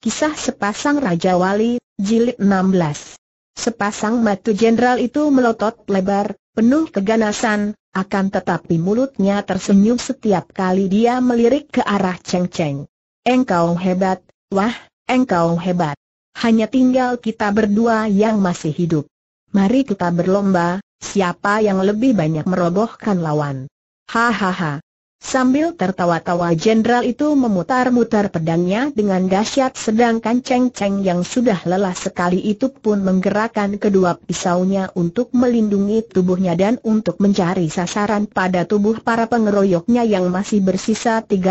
Kisah Sepasang Raja Wali, Jilid 16 Sepasang matu jenderal itu melotot lebar, penuh keganasan, akan tetapi mulutnya tersenyum setiap kali dia melirik ke arah Cheng Cheng. Engkau hebat, wah, engkau hebat. Hanya tinggal kita berdua yang masih hidup. Mari kita berlomba, siapa yang lebih banyak merobohkan lawan. Hahaha. Sambil tertawa-tawa jenderal itu memutar-mutar pedangnya dengan dahsyat sedangkan Ceng-Ceng yang sudah lelah sekali itu pun menggerakkan kedua pisaunya untuk melindungi tubuhnya dan untuk mencari sasaran pada tubuh para pengeroyoknya yang masih bersisa 30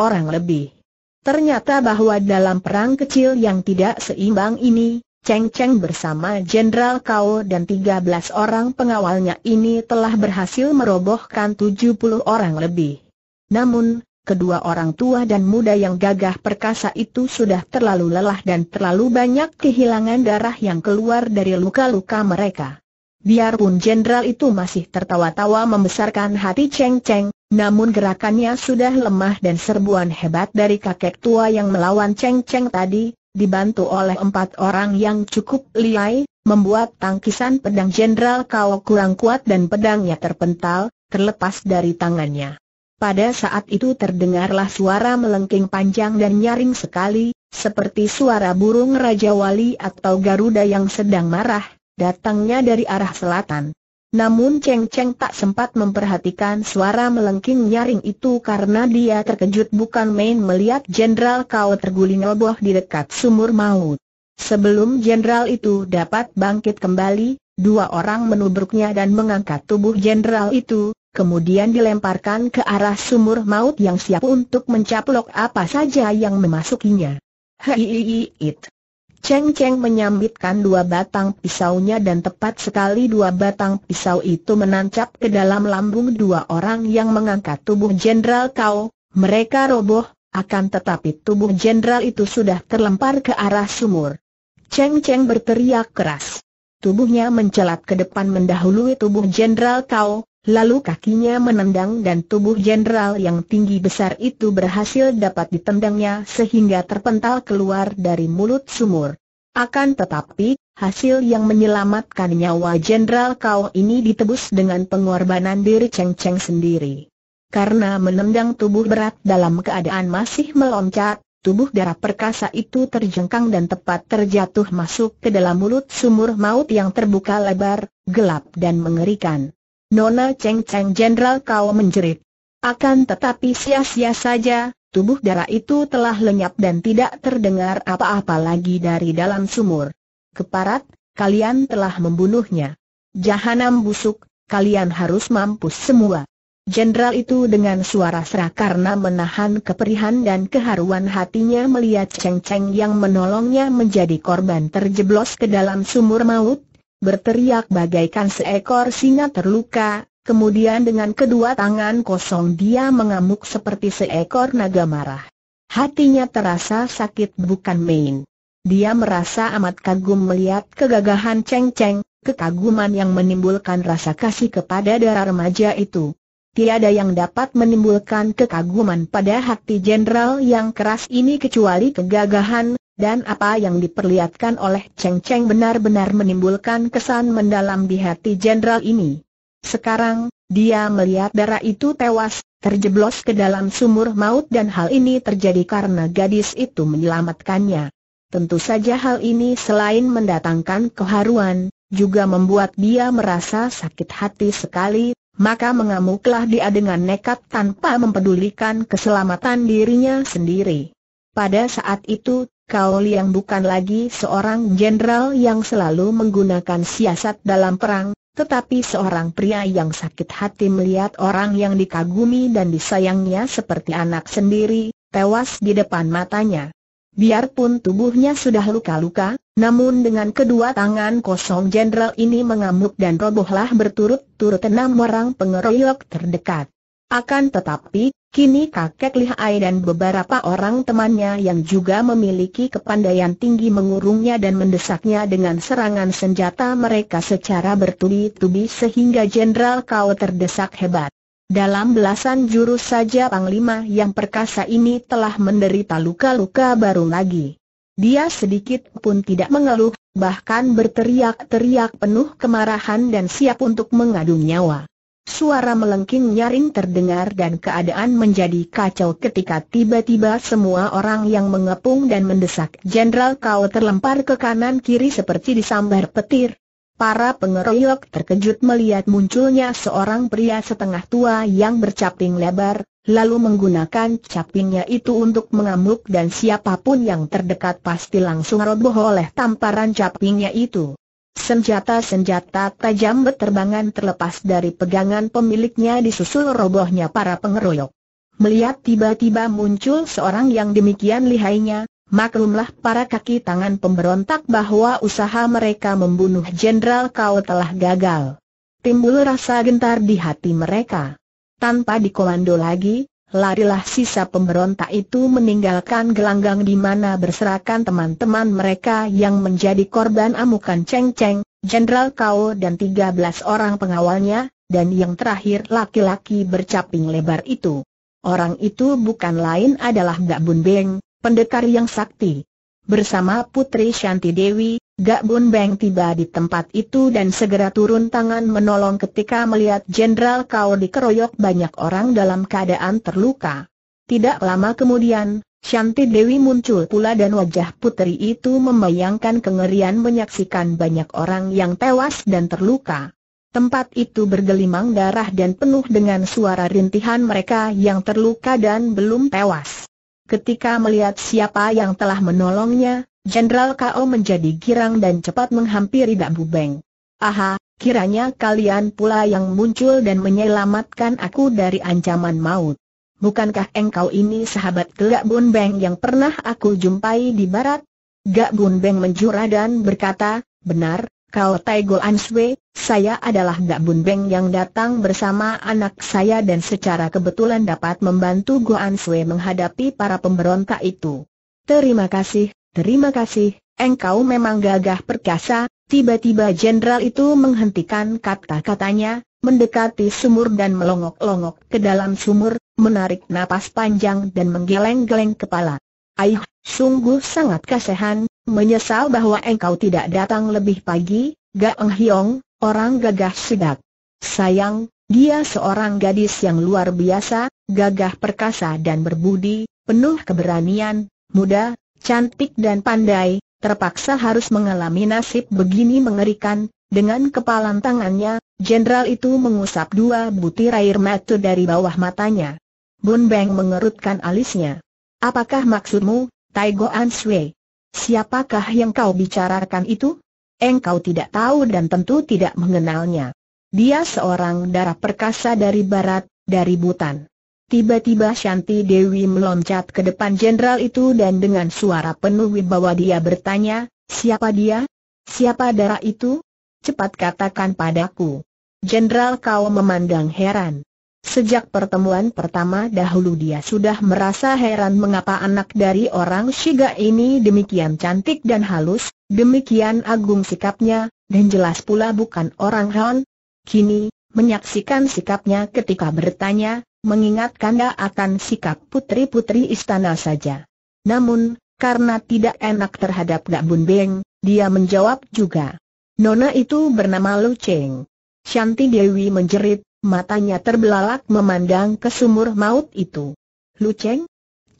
orang lebih. Ternyata bahwa dalam perang kecil yang tidak seimbang ini, Ceng-Ceng bersama Jenderal Kao dan 13 orang pengawalnya ini telah berhasil merobohkan 70 orang lebih. Namun, kedua orang tua dan muda yang gagah perkasa itu sudah terlalu lelah dan terlalu banyak kehilangan darah yang keluar dari luka-luka mereka. Biarpun jenderal itu masih tertawa-tawa membesarkan hati Cheng Cheng, namun gerakannya sudah lemah dan serbuan hebat dari kakek tua yang melawan Cheng Cheng tadi, dibantu oleh empat orang yang cukup liai, membuat tangkisan pedang jenderal kau kurang kuat dan pedangnya terpental, terlepas dari tangannya. Pada saat itu terdengarlah suara melengking panjang dan nyaring sekali, seperti suara burung Raja Wali atau Garuda yang sedang marah, datangnya dari arah selatan. Namun Cheng Cheng tak sempat memperhatikan suara melengking nyaring itu karena dia terkejut bukan main melihat Jenderal Kau terguling roboh di dekat sumur maut. Sebelum jenderal itu dapat bangkit kembali, dua orang menubruknya dan mengangkat tubuh jenderal itu, kemudian dilemparkan ke arah sumur maut yang siap untuk mencaplok apa saja yang memasukinya. Hei, it. Cheng Cheng menyambitkan dua batang pisaunya dan tepat sekali dua batang pisau itu menancap ke dalam lambung dua orang yang mengangkat tubuh Jenderal Kau. Mereka roboh, akan tetapi tubuh Jenderal itu sudah terlempar ke arah sumur. Cheng Cheng berteriak keras. Tubuhnya mencelat ke depan mendahului tubuh Jenderal Kau, Lalu kakinya menendang dan tubuh jenderal yang tinggi besar itu berhasil dapat ditendangnya sehingga terpental keluar dari mulut sumur. Akan tetapi, hasil yang menyelamatkan nyawa jenderal kau ini ditebus dengan pengorbanan diri Cheng Cheng sendiri. Karena menendang tubuh berat dalam keadaan masih meloncat, Tubuh darah perkasa itu terjengkang dan tepat terjatuh masuk ke dalam mulut sumur maut yang terbuka lebar, gelap dan mengerikan. Nona Cheng Cheng Jenderal kau menjerit. Akan tetapi sia-sia saja, tubuh darah itu telah lenyap dan tidak terdengar apa-apa lagi dari dalam sumur. Keparat, kalian telah membunuhnya. Jahanam busuk, kalian harus mampus semua. Jenderal itu dengan suara serak karena menahan keperihan dan keharuan hatinya melihat Cheng Cheng yang menolongnya menjadi korban terjeblos ke dalam sumur maut, berteriak bagaikan seekor singa terluka, kemudian dengan kedua tangan kosong dia mengamuk seperti seekor naga marah. Hatinya terasa sakit bukan main. Dia merasa amat kagum melihat kegagahan Cheng Cheng, kekaguman yang menimbulkan rasa kasih kepada darah remaja itu. Tiada yang dapat menimbulkan kekaguman pada hati jenderal yang keras ini kecuali kegagahan, dan apa yang diperlihatkan oleh Cheng Cheng benar-benar menimbulkan kesan mendalam di hati jenderal ini. Sekarang, dia melihat darah itu tewas, terjeblos ke dalam sumur maut dan hal ini terjadi karena gadis itu menyelamatkannya. Tentu saja hal ini selain mendatangkan keharuan, juga membuat dia merasa sakit hati sekali, maka mengamuklah dia dengan nekat tanpa mempedulikan keselamatan dirinya sendiri. Pada saat itu, Kau Liang bukan lagi seorang jenderal yang selalu menggunakan siasat dalam perang, tetapi seorang pria yang sakit hati melihat orang yang dikagumi dan disayangnya seperti anak sendiri, tewas di depan matanya. Biarpun tubuhnya sudah luka-luka, namun dengan kedua tangan kosong jenderal ini mengamuk dan robohlah berturut-turut enam orang pengeroyok terdekat. Akan tetapi, kini kakek lihai dan beberapa orang temannya yang juga memiliki kepandaian tinggi mengurungnya dan mendesaknya dengan serangan senjata mereka secara bertubi-tubi sehingga Jenderal Kau terdesak hebat. Dalam belasan jurus saja Panglima yang perkasa ini telah menderita luka-luka baru lagi. Dia sedikit pun tidak mengeluh, bahkan berteriak-teriak penuh kemarahan dan siap untuk mengadu nyawa. Suara melengking nyaring terdengar dan keadaan menjadi kacau ketika tiba-tiba semua orang yang mengepung dan mendesak Jenderal Kau terlempar ke kanan kiri seperti disambar petir. Para pengeroyok terkejut melihat munculnya seorang pria setengah tua yang bercaping lebar, lalu menggunakan capingnya itu untuk mengamuk dan siapapun yang terdekat pasti langsung roboh oleh tamparan capingnya itu. Senjata-senjata tajam berterbangan terlepas dari pegangan pemiliknya disusul robohnya para pengeroyok. Melihat tiba-tiba muncul seorang yang demikian lihainya, maklumlah para kaki tangan pemberontak bahwa usaha mereka membunuh Jenderal Kau telah gagal. Timbul rasa gentar di hati mereka. Tanpa dikomando lagi, larilah sisa pemberontak itu meninggalkan gelanggang di mana berserakan teman-teman mereka yang menjadi korban amukan Cheng Cheng, Jenderal Kau dan 13 orang pengawalnya, dan yang terakhir laki-laki bercaping lebar itu. Orang itu bukan lain adalah Mbak Bun Beng, pendekar yang sakti. Bersama Putri Shanti Dewi, Gak Bun Beng tiba di tempat itu dan segera turun tangan menolong ketika melihat Jenderal Kau dikeroyok banyak orang dalam keadaan terluka. Tidak lama kemudian, Shanti Dewi muncul pula dan wajah putri itu membayangkan kengerian menyaksikan banyak orang yang tewas dan terluka. Tempat itu bergelimang darah dan penuh dengan suara rintihan mereka yang terluka dan belum tewas. Ketika melihat siapa yang telah menolongnya, Jenderal Kao menjadi girang dan cepat menghampiri Dak Bubeng. Aha, kiranya kalian pula yang muncul dan menyelamatkan aku dari ancaman maut. Bukankah engkau ini sahabat Gak Bun Beng yang pernah aku jumpai di barat? Gak Bun Beng menjura dan berkata, benar, kau Tai Go Answe, saya adalah Gak Bun Beng yang datang bersama anak saya dan secara kebetulan dapat membantu Go Answe menghadapi para pemberontak itu. Terima kasih, Terima kasih, engkau memang gagah perkasa, tiba-tiba jenderal itu menghentikan kata-katanya, mendekati sumur dan melongok-longok ke dalam sumur, menarik napas panjang dan menggeleng-geleng kepala. Aih, sungguh sangat kasihan, menyesal bahwa engkau tidak datang lebih pagi, Gaeng Hiong, orang gagah sedap. Sayang, dia seorang gadis yang luar biasa, gagah perkasa dan berbudi, penuh keberanian, muda, cantik dan pandai, terpaksa harus mengalami nasib begini mengerikan, dengan kepalan tangannya, jenderal itu mengusap dua butir air mata dari bawah matanya. Bun Beng mengerutkan alisnya. Apakah maksudmu, Tai An Sui? Siapakah yang kau bicarakan itu? Engkau tidak tahu dan tentu tidak mengenalnya. Dia seorang darah perkasa dari barat, dari Butan. Tiba-tiba Shanti Dewi meloncat ke depan jenderal itu dan dengan suara penuh wibawa dia bertanya, siapa dia? Siapa darah itu? Cepat katakan padaku. Jenderal kau memandang heran. Sejak pertemuan pertama dahulu dia sudah merasa heran mengapa anak dari orang Shiga ini demikian cantik dan halus, demikian agung sikapnya, dan jelas pula bukan orang Han. Kini, menyaksikan sikapnya ketika bertanya, mengingat kanda akan sikap putri-putri istana saja. Namun, karena tidak enak terhadap Gak Bun Beng, dia menjawab juga. Nona itu bernama Lu Cheng. Shanti Dewi menjerit, matanya terbelalak memandang ke sumur maut itu. Lu Cheng?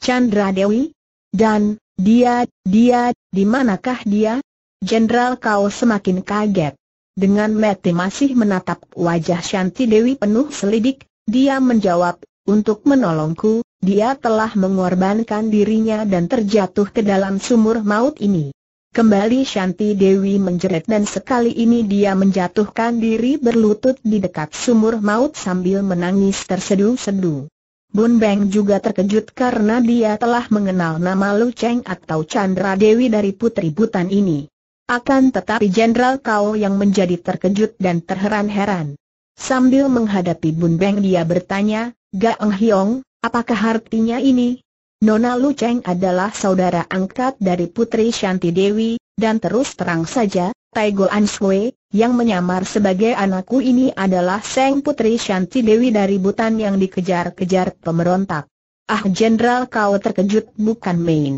Chandra Dewi? Dan, dia, dia, di manakah dia? Jenderal kau semakin kaget. Dengan mati masih menatap wajah Shanti Dewi penuh selidik, dia menjawab, untuk menolongku, dia telah mengorbankan dirinya dan terjatuh ke dalam sumur maut ini. Kembali Shanti Dewi menjerit dan sekali ini dia menjatuhkan diri berlutut di dekat sumur maut sambil menangis terseduh-seduh. Bun Beng juga terkejut karena dia telah mengenal nama Lu Cheng atau Chandra Dewi dari putri butan ini. Akan tetapi Jenderal Kao yang menjadi terkejut dan terheran-heran. Sambil menghadapi Bun Beng dia bertanya, Gaeng Hiong, apakah artinya ini? Nona Lu Cheng adalah saudara angkat dari Putri Shanti Dewi, dan terus terang saja, Tai Go An Sui, yang menyamar sebagai anakku ini adalah Seng Putri Shanti Dewi dari Butan yang dikejar-kejar pemberontak. Ah Jenderal kau terkejut bukan main.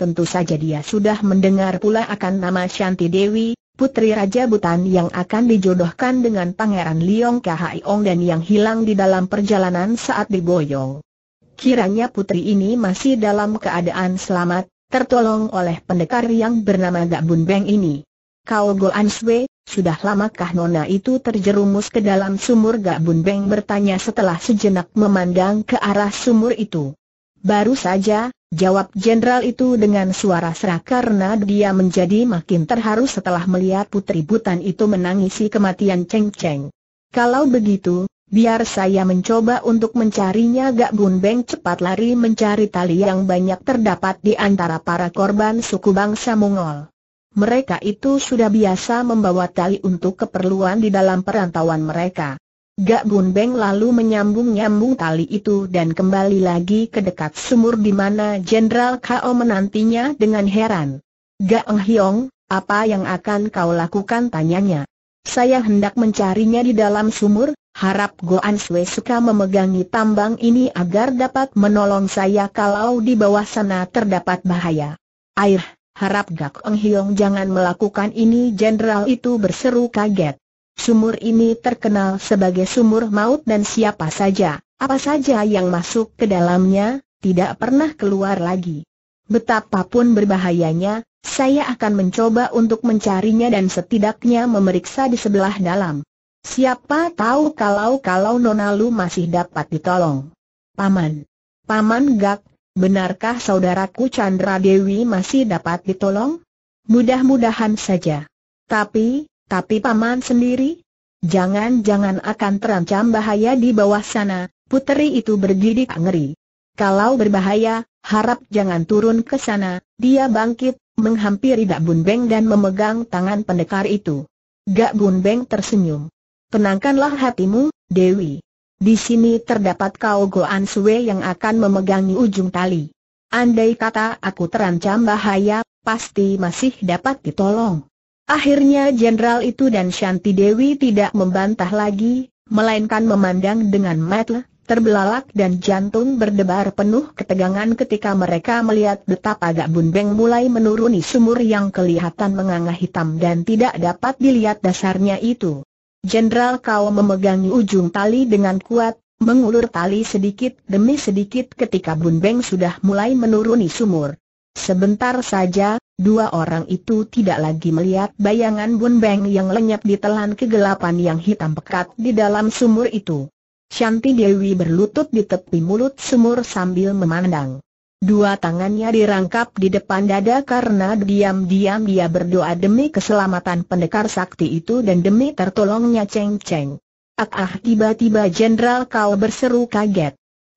Tentu saja dia sudah mendengar pula akan nama Shanti Dewi, Putri Raja Butan yang akan dijodohkan dengan Pangeran Liong Kahaiong dan yang hilang di dalam perjalanan saat diboyong. Kiranya putri ini masih dalam keadaan selamat, tertolong oleh pendekar yang bernama Gak Bun Beng ini. Kau Goan Swe, sudah lamakah nona itu terjerumus ke dalam sumur Gak Bun Beng bertanya setelah sejenak memandang ke arah sumur itu. Baru saja, jawab jenderal itu dengan suara serak karena dia menjadi makin terharu setelah melihat putri butan itu menangisi kematian Cheng Cheng. Kalau begitu, biar saya mencoba untuk mencarinya Gak Bun Beng cepat lari mencari tali yang banyak terdapat di antara para korban suku bangsa Mongol. Mereka itu sudah biasa membawa tali untuk keperluan di dalam perantauan mereka. Gak Bun Beng lalu menyambung-nyambung tali itu dan kembali lagi ke dekat sumur di mana Jenderal Kao menantinya dengan heran. Gak Eng Hiong, apa yang akan kau lakukan tanyanya. Saya hendak mencarinya di dalam sumur, harap Goan Sui suka memegangi tambang ini agar dapat menolong saya kalau di bawah sana terdapat bahaya. Air, harap Gak Eng Hiong jangan melakukan ini Jenderal itu berseru kaget. Sumur ini terkenal sebagai sumur maut dan siapa saja, apa saja yang masuk ke dalamnya, tidak pernah keluar lagi. Betapapun berbahayanya, saya akan mencoba untuk mencarinya dan setidaknya memeriksa di sebelah dalam. Siapa tahu kalau-kalau Nona Lu masih dapat ditolong. Paman. Paman Gak, benarkah saudaraku Chandra Dewi masih dapat ditolong? Mudah-mudahan saja. Tapi, tapi paman sendiri? Jangan-jangan akan terancam bahaya di bawah sana, puteri itu bergidik ngeri. Kalau berbahaya, harap jangan turun ke sana, dia bangkit, menghampiri Dak Bun Beng dan memegang tangan pendekar itu. Gak Bun Beng tersenyum. Tenangkanlah hatimu, Dewi. Di sini terdapat Kau Goan Sue yang akan memegangi ujung tali. Andai kata aku terancam bahaya, pasti masih dapat ditolong. Akhirnya jenderal itu dan Shanti Dewi tidak membantah lagi, melainkan memandang dengan mata terbelalak dan jantung berdebar penuh ketegangan ketika mereka melihat betapa Gak Bunbeng mulai menuruni sumur yang kelihatan menganga hitam dan tidak dapat dilihat dasarnya itu. Jenderal kau memegangi ujung tali dengan kuat, mengulur tali sedikit demi sedikit ketika Bunbeng sudah mulai menuruni sumur. Sebentar saja, dua orang itu tidak lagi melihat bayangan Bun Beng yang lenyap di telan kegelapan yang hitam pekat di dalam sumur itu. Shanti Dewi berlutut di tepi mulut sumur sambil memandang. Dua tangannya dirangkap di depan dada karena diam-diam dia berdoa demi keselamatan pendekar sakti itu dan demi tertolongnya Cheng Cheng. Ah, ah tiba-tiba Jenderal Kau berseru kaget.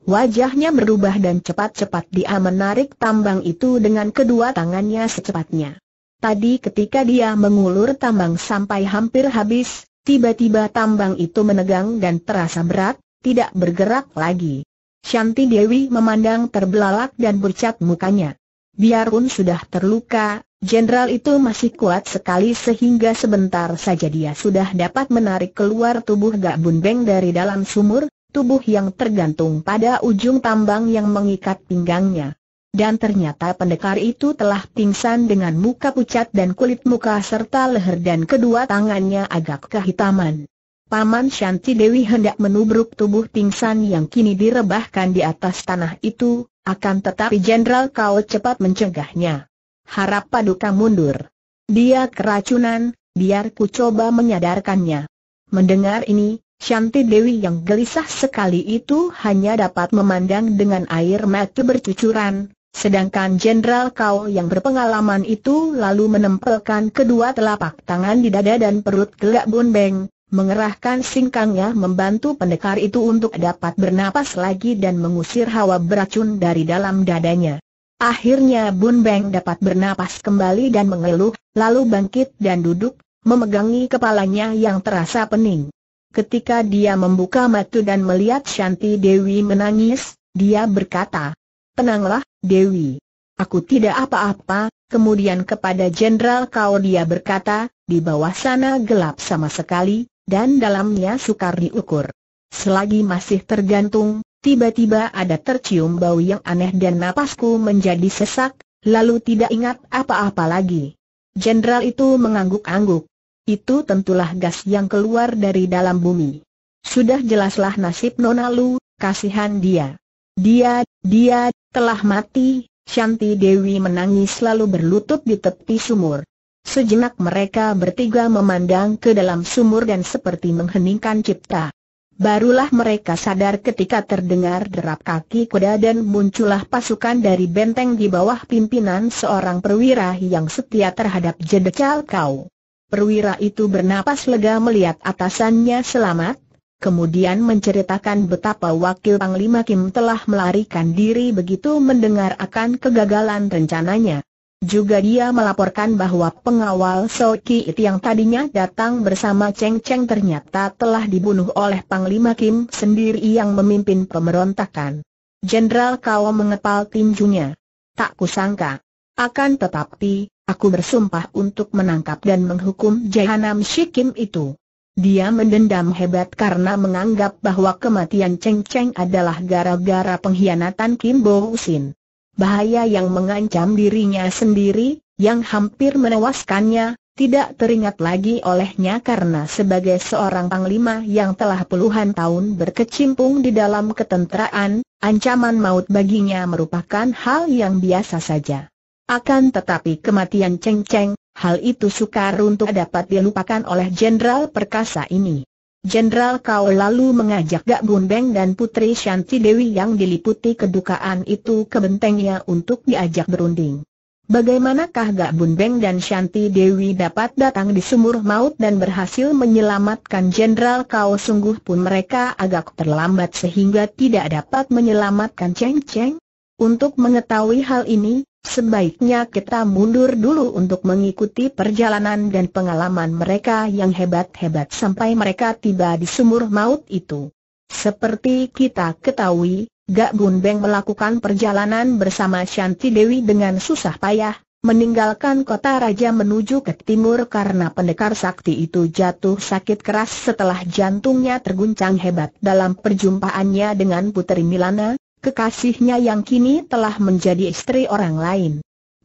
Wajahnya berubah dan cepat-cepat dia menarik tambang itu dengan kedua tangannya secepatnya. Tadi ketika dia mengulur tambang sampai hampir habis, tiba-tiba tambang itu menegang dan terasa berat, tidak bergerak lagi. Shanti Dewi memandang terbelalak dan bercat mukanya. Biarpun sudah terluka, jenderal itu masih kuat sekali sehingga sebentar saja dia sudah dapat menarik keluar tubuh Gak Beng dari dalam sumur, tubuh yang tergantung pada ujung tambang yang mengikat pinggangnya. Dan ternyata pendekar itu telah pingsan dengan muka pucat dan kulit muka serta leher dan kedua tangannya agak kehitaman. Paman Shanti Dewi hendak menubruk tubuh pingsan yang kini direbahkan di atas tanah itu, akan tetapi Jenderal Kau cepat mencegahnya. Harap paduka mundur. Dia keracunan, biar ku coba menyadarkannya. Mendengar ini, Shanti Dewi yang gelisah sekali itu hanya dapat memandang dengan air mata bercucuran, sedangkan Jenderal Kau yang berpengalaman itu lalu menempelkan kedua telapak tangan di dada dan perut Gelak Bun Beng, mengerahkan singkangnya membantu pendekar itu untuk dapat bernapas lagi dan mengusir hawa beracun dari dalam dadanya. Akhirnya Bun Beng dapat bernapas kembali dan mengeluh, lalu bangkit dan duduk, memegangi kepalanya yang terasa pening. Ketika dia membuka mata dan melihat Shanti Dewi menangis, dia berkata, Tenanglah, Dewi. Aku tidak apa-apa, kemudian kepada Jenderal Kau dia berkata, di bawah sana gelap sama sekali, dan dalamnya sukar diukur. Selagi masih tergantung, tiba-tiba ada tercium bau yang aneh dan napasku menjadi sesak, lalu tidak ingat apa-apa lagi. Jenderal itu mengangguk-angguk itu tentulah gas yang keluar dari dalam bumi. Sudah jelaslah nasib Nona Lu, kasihan dia. Dia, dia, telah mati, Shanti Dewi menangis lalu berlutut di tepi sumur. Sejenak mereka bertiga memandang ke dalam sumur dan seperti mengheningkan cipta. Barulah mereka sadar ketika terdengar derap kaki kuda dan muncullah pasukan dari benteng di bawah pimpinan seorang perwira yang setia terhadap Jedecal Kau. Perwira itu bernapas lega melihat atasannya selamat, kemudian menceritakan betapa wakil Panglima Kim telah melarikan diri begitu mendengar akan kegagalan rencananya. Juga dia melaporkan bahwa pengawal Ki It yang tadinya datang bersama Cheng Cheng ternyata telah dibunuh oleh Panglima Kim sendiri yang memimpin pemberontakan. Jenderal Kao mengepal tinjunya. Tak kusangka. Akan tetapi, Aku bersumpah untuk menangkap dan menghukum Jahanam Shikim itu. Dia mendendam hebat karena menganggap bahwa kematian Cheng Cheng adalah gara-gara pengkhianatan Kim Bo Usin. Bahaya yang mengancam dirinya sendiri, yang hampir menewaskannya, tidak teringat lagi olehnya karena sebagai seorang panglima yang telah puluhan tahun berkecimpung di dalam ketentraan, ancaman maut baginya merupakan hal yang biasa saja. Akan tetapi kematian Cheng Cheng, hal itu sukar untuk dapat dilupakan oleh Jenderal Perkasa ini. Jenderal Kau lalu mengajak Gak Bun Beng dan Putri Shanti Dewi yang diliputi kedukaan itu ke bentengnya untuk diajak berunding. Bagaimanakah Gak Bun Beng dan Shanti Dewi dapat datang di sumur maut dan berhasil menyelamatkan Jenderal Kau sungguh pun mereka agak terlambat sehingga tidak dapat menyelamatkan Cheng Cheng? Untuk mengetahui hal ini, Sebaiknya kita mundur dulu untuk mengikuti perjalanan dan pengalaman mereka yang hebat-hebat sampai mereka tiba di sumur maut itu. Seperti kita ketahui, Gak Beng melakukan perjalanan bersama Shanti Dewi dengan susah payah, meninggalkan kota raja menuju ke timur karena pendekar sakti itu jatuh sakit keras setelah jantungnya terguncang hebat dalam perjumpaannya dengan Putri Milana, kekasihnya yang kini telah menjadi istri orang lain.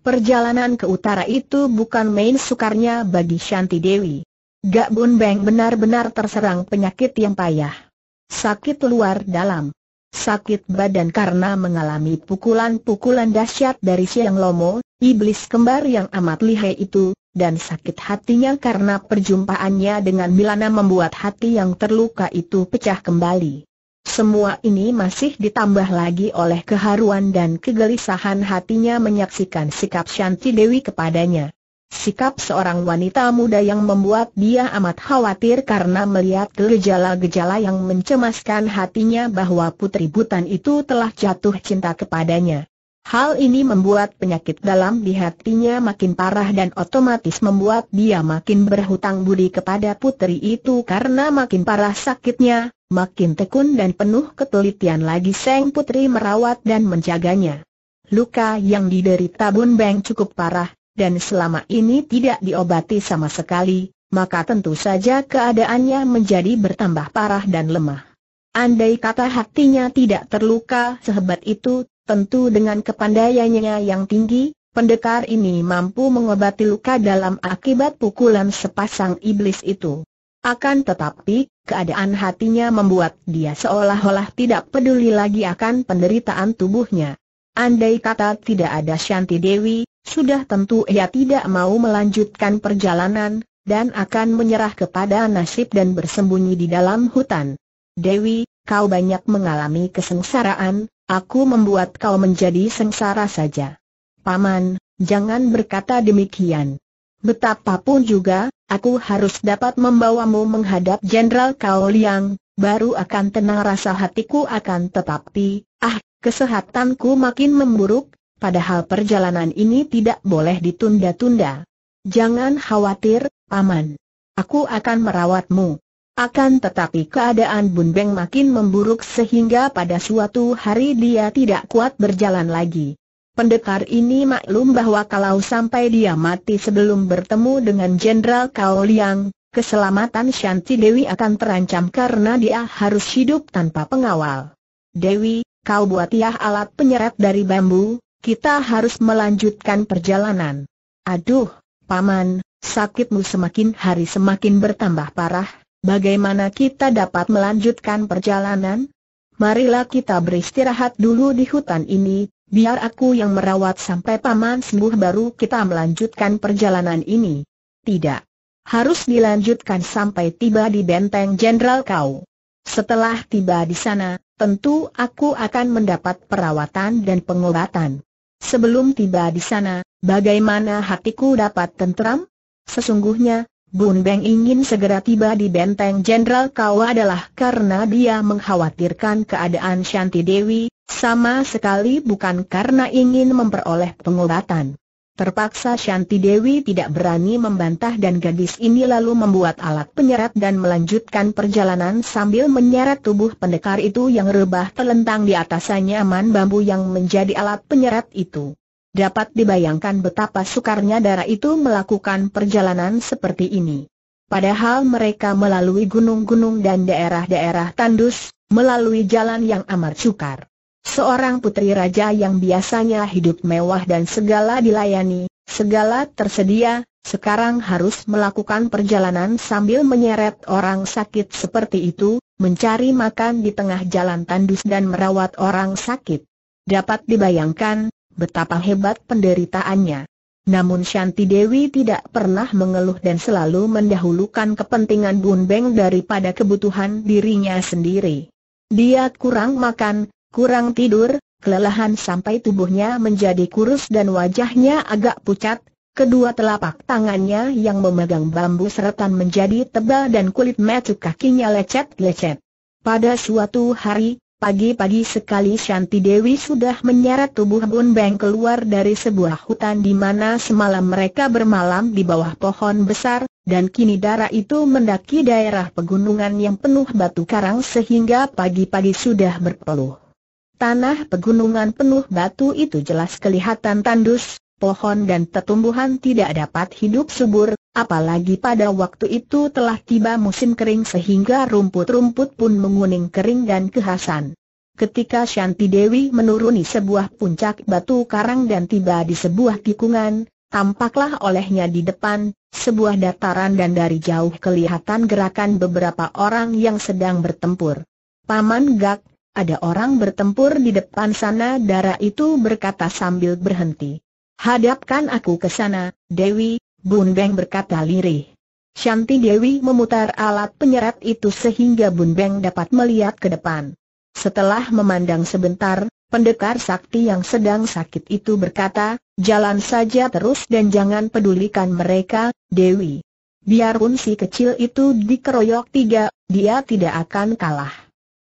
Perjalanan ke utara itu bukan main sukarnya bagi Shanti Dewi. Gak Bun Beng benar-benar terserang penyakit yang payah. Sakit luar dalam. Sakit badan karena mengalami pukulan-pukulan dahsyat dari Siang Lomo, iblis kembar yang amat lihai itu, dan sakit hatinya karena perjumpaannya dengan Milana membuat hati yang terluka itu pecah kembali. Semua ini masih ditambah lagi oleh keharuan dan kegelisahan hatinya menyaksikan sikap Shanti Dewi kepadanya. Sikap seorang wanita muda yang membuat dia amat khawatir karena melihat gejala-gejala yang mencemaskan hatinya bahwa putri butan itu telah jatuh cinta kepadanya. Hal ini membuat penyakit dalam di hatinya makin parah dan otomatis membuat dia makin berhutang budi kepada putri itu karena makin parah sakitnya, makin tekun dan penuh ketelitian lagi sang Putri merawat dan menjaganya. Luka yang diderita Bun Beng cukup parah, dan selama ini tidak diobati sama sekali, maka tentu saja keadaannya menjadi bertambah parah dan lemah. Andai kata hatinya tidak terluka sehebat itu, Tentu dengan kepandaiannya yang tinggi, pendekar ini mampu mengobati luka dalam akibat pukulan sepasang iblis itu. Akan tetapi, keadaan hatinya membuat dia seolah-olah tidak peduli lagi akan penderitaan tubuhnya. Andai kata tidak ada Shanti Dewi, sudah tentu ia tidak mau melanjutkan perjalanan, dan akan menyerah kepada nasib dan bersembunyi di dalam hutan. Dewi, kau banyak mengalami kesengsaraan, Aku membuat kau menjadi sengsara saja. Paman, jangan berkata demikian. Betapapun juga, aku harus dapat membawamu menghadap Jenderal Kao Liang, baru akan tenang rasa hatiku akan tetapi, ah, kesehatanku makin memburuk, padahal perjalanan ini tidak boleh ditunda-tunda. Jangan khawatir, Paman. Aku akan merawatmu. Akan tetapi keadaan Bun Beng makin memburuk sehingga pada suatu hari dia tidak kuat berjalan lagi. Pendekar ini maklum bahwa kalau sampai dia mati sebelum bertemu dengan Jenderal Kao Liang, keselamatan Shanti Dewi akan terancam karena dia harus hidup tanpa pengawal. Dewi, kau buat ya alat penyeret dari bambu, kita harus melanjutkan perjalanan. Aduh, Paman, sakitmu semakin hari semakin bertambah parah, Bagaimana kita dapat melanjutkan perjalanan? Marilah kita beristirahat dulu di hutan ini, biar aku yang merawat sampai paman sembuh baru kita melanjutkan perjalanan ini. Tidak. Harus dilanjutkan sampai tiba di benteng jenderal kau. Setelah tiba di sana, tentu aku akan mendapat perawatan dan pengobatan. Sebelum tiba di sana, bagaimana hatiku dapat tentram? Sesungguhnya, Bun Beng ingin segera tiba di benteng Jenderal Kau adalah karena dia mengkhawatirkan keadaan Shanti Dewi, sama sekali bukan karena ingin memperoleh pengobatan. Terpaksa Shanti Dewi tidak berani membantah dan gadis ini lalu membuat alat penyerat dan melanjutkan perjalanan sambil menyeret tubuh pendekar itu yang rebah telentang di atas anyaman bambu yang menjadi alat penyerat itu. Dapat dibayangkan betapa sukarnya darah itu melakukan perjalanan seperti ini. Padahal mereka melalui gunung-gunung dan daerah-daerah tandus, melalui jalan yang amat sukar. Seorang putri raja yang biasanya hidup mewah dan segala dilayani, segala tersedia, sekarang harus melakukan perjalanan sambil menyeret orang sakit seperti itu, mencari makan di tengah jalan tandus dan merawat orang sakit. Dapat dibayangkan, betapa hebat penderitaannya. Namun Shanti Dewi tidak pernah mengeluh dan selalu mendahulukan kepentingan Bun Beng daripada kebutuhan dirinya sendiri. Dia kurang makan, kurang tidur, kelelahan sampai tubuhnya menjadi kurus dan wajahnya agak pucat, kedua telapak tangannya yang memegang bambu seretan menjadi tebal dan kulit metu kakinya lecet-lecet. Pada suatu hari, Pagi-pagi sekali Shanti Dewi sudah menyeret tubuh Bun Beng keluar dari sebuah hutan di mana semalam mereka bermalam di bawah pohon besar, dan kini darah itu mendaki daerah pegunungan yang penuh batu karang sehingga pagi-pagi sudah berpeluh. Tanah pegunungan penuh batu itu jelas kelihatan tandus, pohon dan tetumbuhan tidak dapat hidup subur, apalagi pada waktu itu telah tiba musim kering sehingga rumput-rumput pun menguning kering dan kehasan. Ketika Shanti Dewi menuruni sebuah puncak batu karang dan tiba di sebuah tikungan, tampaklah olehnya di depan, sebuah dataran dan dari jauh kelihatan gerakan beberapa orang yang sedang bertempur. Paman Gak, ada orang bertempur di depan sana darah itu berkata sambil berhenti. Hadapkan aku ke sana, Dewi, Bun Beng berkata lirih. Shanti Dewi memutar alat penyerat itu sehingga Bun Beng dapat melihat ke depan. Setelah memandang sebentar, pendekar sakti yang sedang sakit itu berkata, jalan saja terus dan jangan pedulikan mereka, Dewi. Biarpun si kecil itu dikeroyok tiga, dia tidak akan kalah.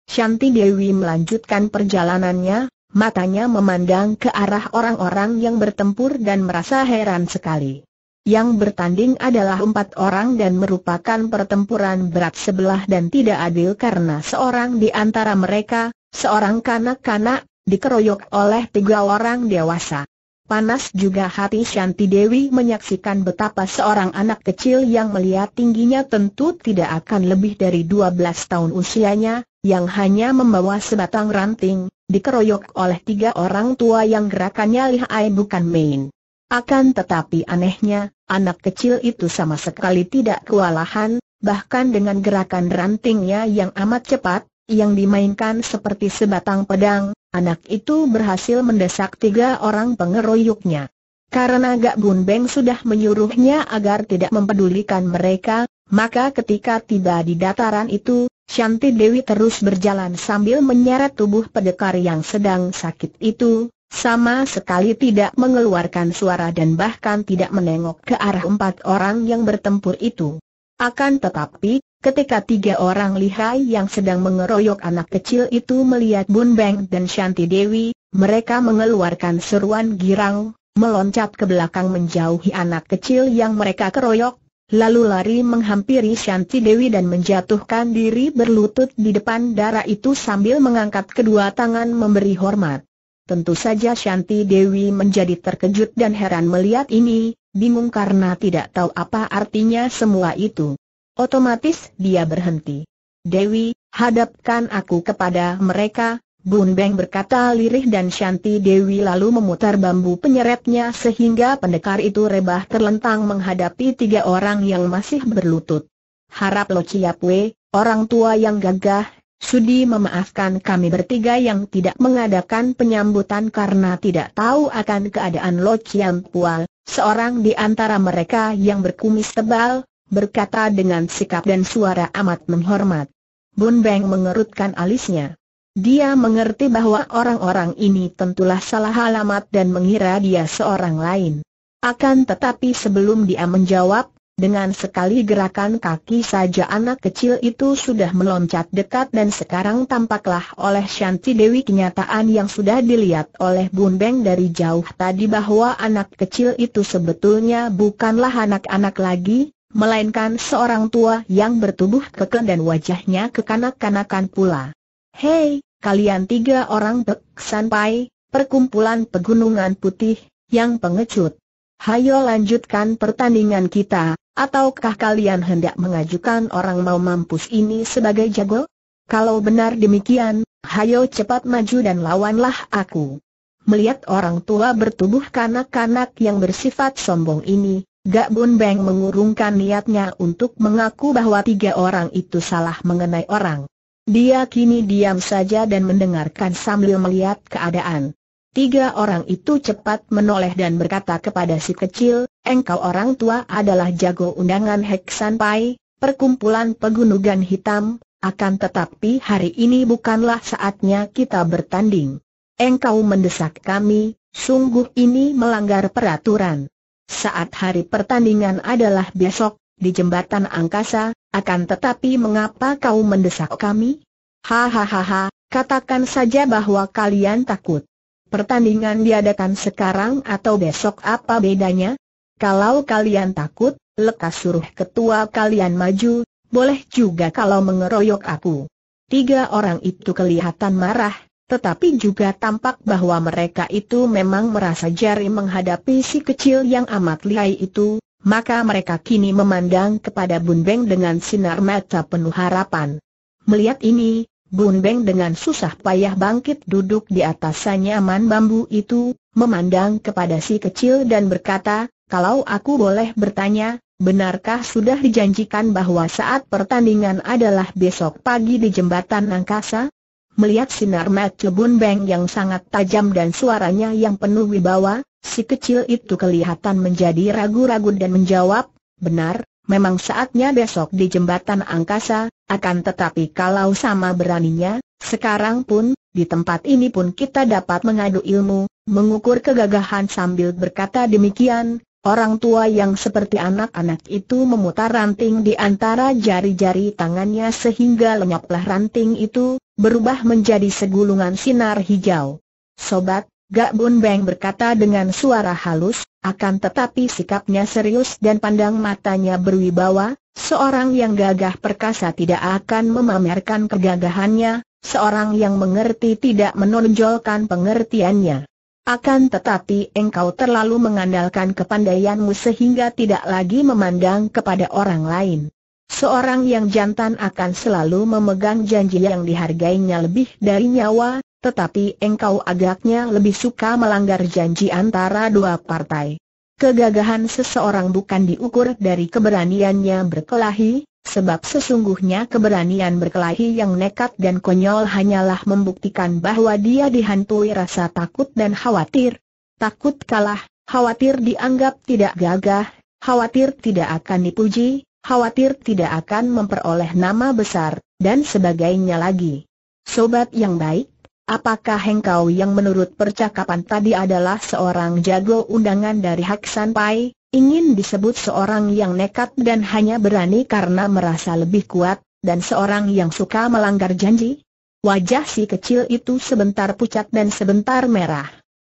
Shanti Dewi melanjutkan perjalanannya, matanya memandang ke arah orang-orang yang bertempur dan merasa heran sekali. Yang bertanding adalah empat orang dan merupakan pertempuran berat sebelah dan tidak adil karena seorang di antara mereka, seorang kanak-kanak, dikeroyok oleh tiga orang dewasa. Panas juga hati Shanti Dewi menyaksikan betapa seorang anak kecil yang melihat tingginya tentu tidak akan lebih dari 12 tahun usianya, yang hanya membawa sebatang ranting, dikeroyok oleh tiga orang tua yang gerakannya lihai bukan main. Akan tetapi anehnya, anak kecil itu sama sekali tidak kewalahan, bahkan dengan gerakan rantingnya yang amat cepat, yang dimainkan seperti sebatang pedang, anak itu berhasil mendesak tiga orang pengeroyoknya. Karena Gak Bun Beng sudah menyuruhnya agar tidak mempedulikan mereka, maka ketika tiba di dataran itu, Shanti Dewi terus berjalan sambil menyeret tubuh pendekar yang sedang sakit itu, sama sekali tidak mengeluarkan suara dan bahkan tidak menengok ke arah empat orang yang bertempur itu. Akan tetapi, ketika tiga orang lihai yang sedang mengeroyok anak kecil itu melihat Bun Beng dan Shanti Dewi, mereka mengeluarkan seruan girang, meloncat ke belakang menjauhi anak kecil yang mereka keroyok, lalu lari menghampiri Shanti Dewi dan menjatuhkan diri berlutut di depan darah itu sambil mengangkat kedua tangan memberi hormat. Tentu saja Shanti Dewi menjadi terkejut dan heran melihat ini, bingung karena tidak tahu apa artinya semua itu. Otomatis dia berhenti. Dewi, hadapkan aku kepada mereka, Bun Beng berkata lirih dan Shanti Dewi lalu memutar bambu penyeretnya sehingga pendekar itu rebah terlentang menghadapi tiga orang yang masih berlutut. Harap Lo Chiapwe, orang tua yang gagah, sudi memaafkan kami bertiga yang tidak mengadakan penyambutan karena tidak tahu akan keadaan Lo Chiampual, seorang di antara mereka yang berkumis tebal, berkata dengan sikap dan suara amat menghormat. Bun Beng mengerutkan alisnya. Dia mengerti bahwa orang-orang ini tentulah salah alamat dan mengira dia seorang lain. Akan tetapi sebelum dia menjawab, dengan sekali gerakan kaki saja anak kecil itu sudah meloncat dekat dan sekarang tampaklah oleh Shanti Dewi kenyataan yang sudah dilihat oleh Bun Beng dari jauh tadi bahwa anak kecil itu sebetulnya bukanlah anak-anak lagi, melainkan seorang tua yang bertubuh keken dan wajahnya kekanak-kanakan pula. Hei, kalian tiga orang Tek Pai, perkumpulan pegunungan putih, yang pengecut. Hayo lanjutkan pertandingan kita, ataukah kalian hendak mengajukan orang mau mampus ini sebagai jago? Kalau benar demikian, hayo cepat maju dan lawanlah aku. Melihat orang tua bertubuh kanak-kanak yang bersifat sombong ini, Gak Bun Beng mengurungkan niatnya untuk mengaku bahwa tiga orang itu salah mengenai orang. Dia kini diam saja dan mendengarkan sambil melihat keadaan. Tiga orang itu cepat menoleh dan berkata kepada si kecil, engkau orang tua adalah jago undangan Heksan Pai, perkumpulan pegunungan hitam, akan tetapi hari ini bukanlah saatnya kita bertanding. Engkau mendesak kami, sungguh ini melanggar peraturan. Saat hari pertandingan adalah besok, di jembatan angkasa, akan tetapi mengapa kau mendesak kami? Hahaha, katakan saja bahwa kalian takut. Pertandingan diadakan sekarang atau besok apa bedanya? Kalau kalian takut, lekas suruh ketua kalian maju, boleh juga kalau mengeroyok aku. Tiga orang itu kelihatan marah, tetapi juga tampak bahwa mereka itu memang merasa jari menghadapi si kecil yang amat lihai itu, maka mereka kini memandang kepada Bun Beng dengan sinar mata penuh harapan. Melihat ini, Bun Beng dengan susah payah bangkit duduk di atas sanyaman bambu itu, memandang kepada si kecil dan berkata, kalau aku boleh bertanya, benarkah sudah dijanjikan bahwa saat pertandingan adalah besok pagi di jembatan angkasa? Melihat sinar mata Bun Beng yang sangat tajam dan suaranya yang penuh wibawa, Si kecil itu kelihatan menjadi ragu-ragu dan menjawab, benar, memang saatnya besok di jembatan angkasa, akan tetapi kalau sama beraninya, sekarang pun, di tempat ini pun kita dapat mengadu ilmu, mengukur kegagahan sambil berkata demikian, orang tua yang seperti anak-anak itu memutar ranting di antara jari-jari tangannya sehingga lenyaplah ranting itu, berubah menjadi segulungan sinar hijau. Sobat, Gak Bun Beng berkata dengan suara halus, akan tetapi sikapnya serius dan pandang matanya berwibawa, seorang yang gagah perkasa tidak akan memamerkan kegagahannya, seorang yang mengerti tidak menonjolkan pengertiannya. Akan tetapi engkau terlalu mengandalkan kepandaianmu sehingga tidak lagi memandang kepada orang lain. Seorang yang jantan akan selalu memegang janji yang dihargainya lebih dari nyawa, tetapi engkau agaknya lebih suka melanggar janji antara dua partai. Kegagahan seseorang bukan diukur dari keberaniannya berkelahi, sebab sesungguhnya keberanian berkelahi yang nekat dan konyol hanyalah membuktikan bahwa dia dihantui rasa takut dan khawatir. Takut kalah, khawatir dianggap tidak gagah, khawatir tidak akan dipuji, khawatir tidak akan memperoleh nama besar, dan sebagainya lagi. Sobat yang baik, apakah hengkau yang menurut percakapan tadi adalah seorang jago undangan dari Hak San Pai, ingin disebut seorang yang nekat dan hanya berani karena merasa lebih kuat, dan seorang yang suka melanggar janji? Wajah si kecil itu sebentar pucat dan sebentar merah.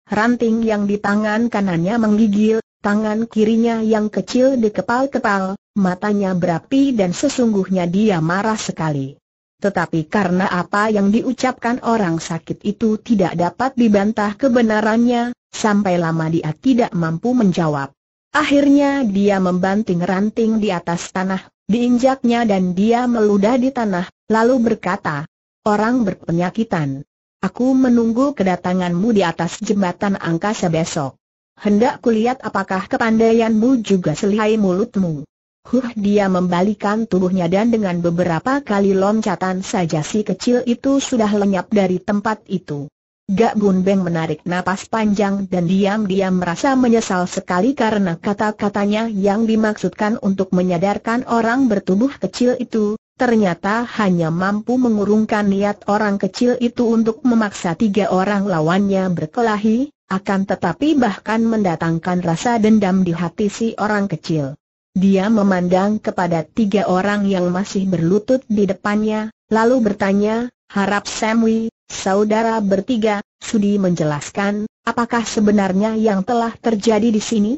Ranting yang di tangan kanannya menggigil, tangan kirinya yang kecil dikepal-kepal, Matanya berapi dan sesungguhnya dia marah sekali. Tetapi karena apa yang diucapkan orang sakit itu tidak dapat dibantah kebenarannya, sampai lama dia tidak mampu menjawab. Akhirnya dia membanting ranting di atas tanah, diinjaknya dan dia meludah di tanah, lalu berkata, Orang berpenyakitan. Aku menunggu kedatanganmu di atas jembatan angkasa besok. Hendak kulihat apakah kepandaianmu juga selihai mulutmu. Huh dia membalikan tubuhnya dan dengan beberapa kali loncatan saja si kecil itu sudah lenyap dari tempat itu. Gak Bun Beng menarik napas panjang dan diam-diam merasa menyesal sekali karena kata-katanya yang dimaksudkan untuk menyadarkan orang bertubuh kecil itu, ternyata hanya mampu mengurungkan niat orang kecil itu untuk memaksa tiga orang lawannya berkelahi, akan tetapi bahkan mendatangkan rasa dendam di hati si orang kecil. Dia memandang kepada tiga orang yang masih berlutut di depannya, lalu bertanya, harap Samwi, saudara bertiga, sudi menjelaskan, apakah sebenarnya yang telah terjadi di sini?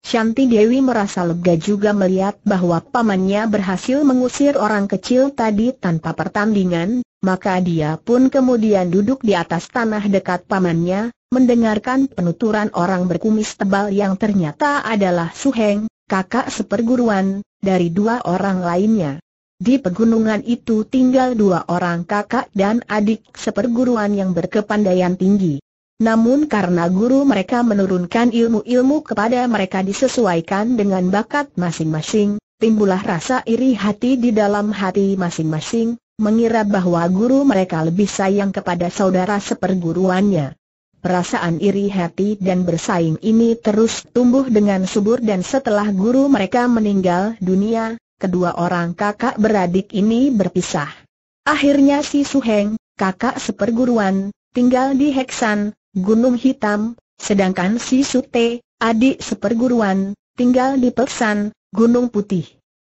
Shanti Dewi merasa lega juga melihat bahwa pamannya berhasil mengusir orang kecil tadi tanpa pertandingan, maka dia pun kemudian duduk di atas tanah dekat pamannya, mendengarkan penuturan orang berkumis tebal yang ternyata adalah Suheng, kakak seperguruan, dari dua orang lainnya. Di pegunungan itu tinggal dua orang kakak dan adik seperguruan yang berkepandaian tinggi. Namun karena guru mereka menurunkan ilmu-ilmu kepada mereka disesuaikan dengan bakat masing-masing, timbullah rasa iri hati di dalam hati masing-masing, mengira bahwa guru mereka lebih sayang kepada saudara seperguruannya. Perasaan iri hati dan bersaing ini terus tumbuh dengan subur dan setelah guru mereka meninggal dunia, kedua orang kakak beradik ini berpisah. Akhirnya si Suheng, kakak seperguruan, tinggal di Heksan, Gunung Hitam, sedangkan si Sute, adik seperguruan, tinggal di Peksan, Gunung Putih.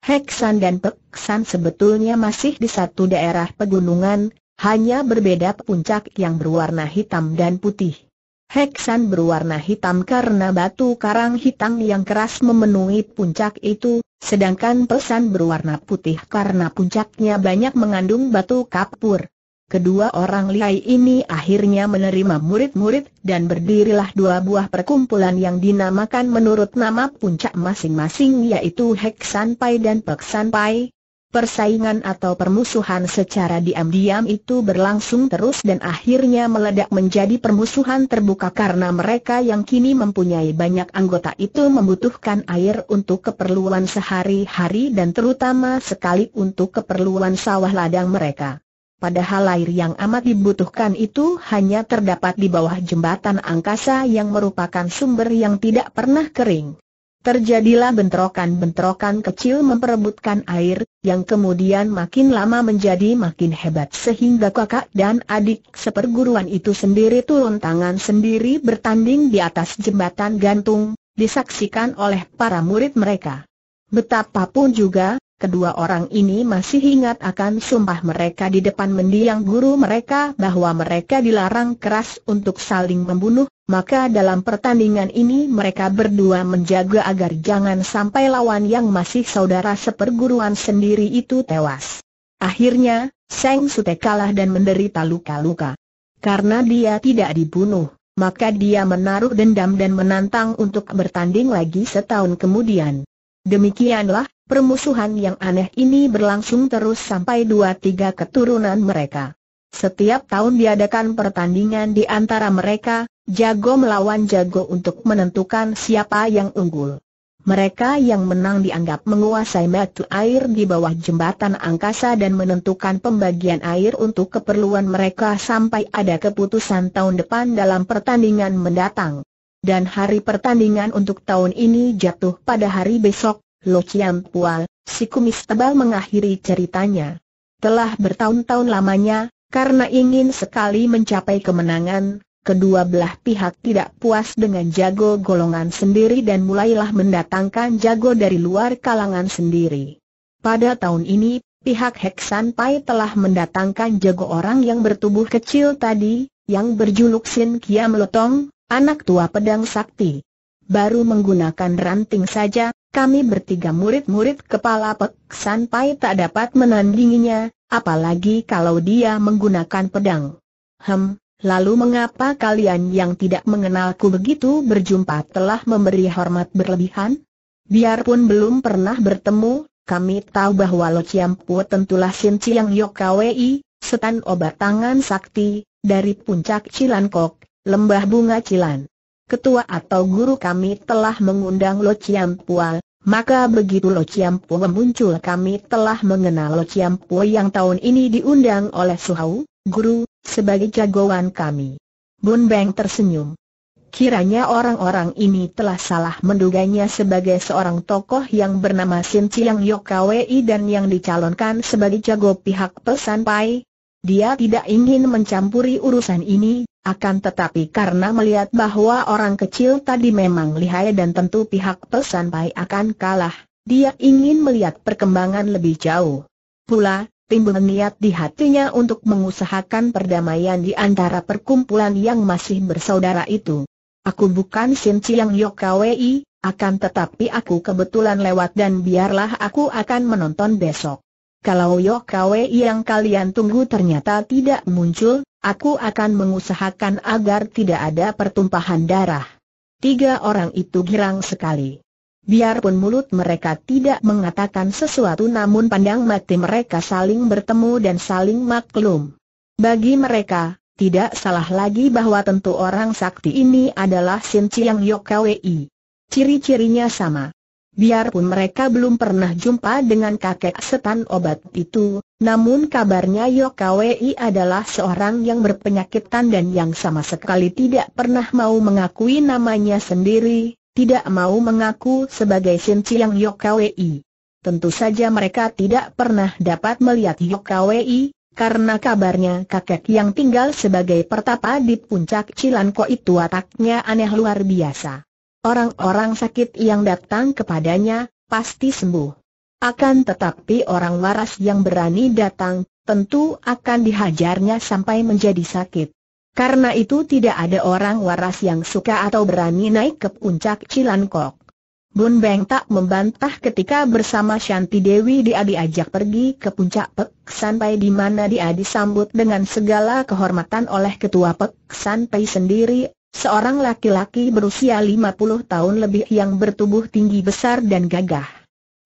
Heksan dan Peksan sebetulnya masih di satu daerah pegunungan, hanya berbeda puncak yang berwarna hitam dan putih. Heksan berwarna hitam karena batu karang hitam yang keras memenuhi puncak itu, sedangkan pesan berwarna putih karena puncaknya banyak mengandung batu kapur. Kedua orang liai ini akhirnya menerima murid-murid dan berdirilah dua buah perkumpulan yang dinamakan menurut nama puncak masing-masing yaitu Hek dan Pek Persaingan atau permusuhan secara diam-diam itu berlangsung terus dan akhirnya meledak menjadi permusuhan terbuka karena mereka yang kini mempunyai banyak anggota itu membutuhkan air untuk keperluan sehari-hari dan terutama sekali untuk keperluan sawah ladang mereka. Padahal air yang amat dibutuhkan itu hanya terdapat di bawah jembatan angkasa yang merupakan sumber yang tidak pernah kering. Terjadilah bentrokan-bentrokan kecil memperebutkan air, yang kemudian makin lama menjadi makin hebat sehingga kakak dan adik seperguruan itu sendiri turun tangan sendiri bertanding di atas jembatan gantung, disaksikan oleh para murid mereka. Betapapun juga, Kedua orang ini masih ingat akan sumpah mereka di depan mendiang guru mereka bahwa mereka dilarang keras untuk saling membunuh, maka dalam pertandingan ini mereka berdua menjaga agar jangan sampai lawan yang masih saudara seperguruan sendiri itu tewas. Akhirnya, Seng Sute kalah dan menderita luka-luka. Karena dia tidak dibunuh, maka dia menaruh dendam dan menantang untuk bertanding lagi setahun kemudian. Demikianlah, Permusuhan yang aneh ini berlangsung terus sampai dua-tiga keturunan mereka. Setiap tahun diadakan pertandingan di antara mereka, jago melawan jago untuk menentukan siapa yang unggul. Mereka yang menang dianggap menguasai metu air di bawah jembatan angkasa dan menentukan pembagian air untuk keperluan mereka sampai ada keputusan tahun depan dalam pertandingan mendatang. Dan hari pertandingan untuk tahun ini jatuh pada hari besok, Lo Chiam Pual, si kumis tebal mengakhiri ceritanya. Telah bertahun-tahun lamanya, karena ingin sekali mencapai kemenangan, kedua belah pihak tidak puas dengan jago golongan sendiri dan mulailah mendatangkan jago dari luar kalangan sendiri. Pada tahun ini, pihak Heksan Pai telah mendatangkan jago orang yang bertubuh kecil tadi, yang berjuluk Sin Kiam Lotong, anak tua pedang sakti. Baru menggunakan ranting saja, kami bertiga murid-murid kepala Pek San Pai tak dapat menandinginya, apalagi kalau dia menggunakan pedang. Hem, lalu mengapa kalian yang tidak mengenalku begitu berjumpa telah memberi hormat berlebihan? Biarpun belum pernah bertemu, kami tahu bahwa Lo Pu tentulah Sin Chiang Yokwei, setan obat tangan sakti, dari puncak Cilankok, lembah bunga Cilan ketua atau guru kami telah mengundang Lo Pua, maka begitu Lo Pua muncul kami telah mengenal Lo Pua yang tahun ini diundang oleh Suhau, guru, sebagai jagoan kami. Bun Beng tersenyum. Kiranya orang-orang ini telah salah menduganya sebagai seorang tokoh yang bernama Sin Chiang Wei dan yang dicalonkan sebagai jago pihak pesan Pai, dia tidak ingin mencampuri urusan ini, akan tetapi karena melihat bahwa orang kecil tadi memang lihai dan tentu pihak pesan baik akan kalah, dia ingin melihat perkembangan lebih jauh. Pula, timbul niat di hatinya untuk mengusahakan perdamaian di antara perkumpulan yang masih bersaudara itu. Aku bukan Sin Chiang Yok akan tetapi aku kebetulan lewat dan biarlah aku akan menonton besok kalau Kwe yang kalian tunggu ternyata tidak muncul, aku akan mengusahakan agar tidak ada pertumpahan darah. Tiga orang itu girang sekali. Biarpun mulut mereka tidak mengatakan sesuatu namun pandang mati mereka saling bertemu dan saling maklum. Bagi mereka, tidak salah lagi bahwa tentu orang sakti ini adalah Sin Chiang Kwe. Ciri-cirinya sama. Biarpun mereka belum pernah jumpa dengan kakek setan obat itu, namun kabarnya Yokawi adalah seorang yang berpenyakitan dan yang sama sekali tidak pernah mau mengakui namanya sendiri, tidak mau mengaku sebagai Sinci yang Yokawi. Tentu saja mereka tidak pernah dapat melihat Yokawi, karena kabarnya kakek yang tinggal sebagai pertapa di puncak Cilanko itu ataknya aneh luar biasa. Orang-orang sakit yang datang kepadanya, pasti sembuh. Akan tetapi orang waras yang berani datang, tentu akan dihajarnya sampai menjadi sakit. Karena itu tidak ada orang waras yang suka atau berani naik ke puncak Cilankok. Bun Beng tak membantah ketika bersama Shanti Dewi dia diajak pergi ke puncak Pek Sanpai di mana dia disambut dengan segala kehormatan oleh ketua Pek Sanpai sendiri Seorang laki-laki berusia 50 tahun lebih yang bertubuh tinggi besar dan gagah.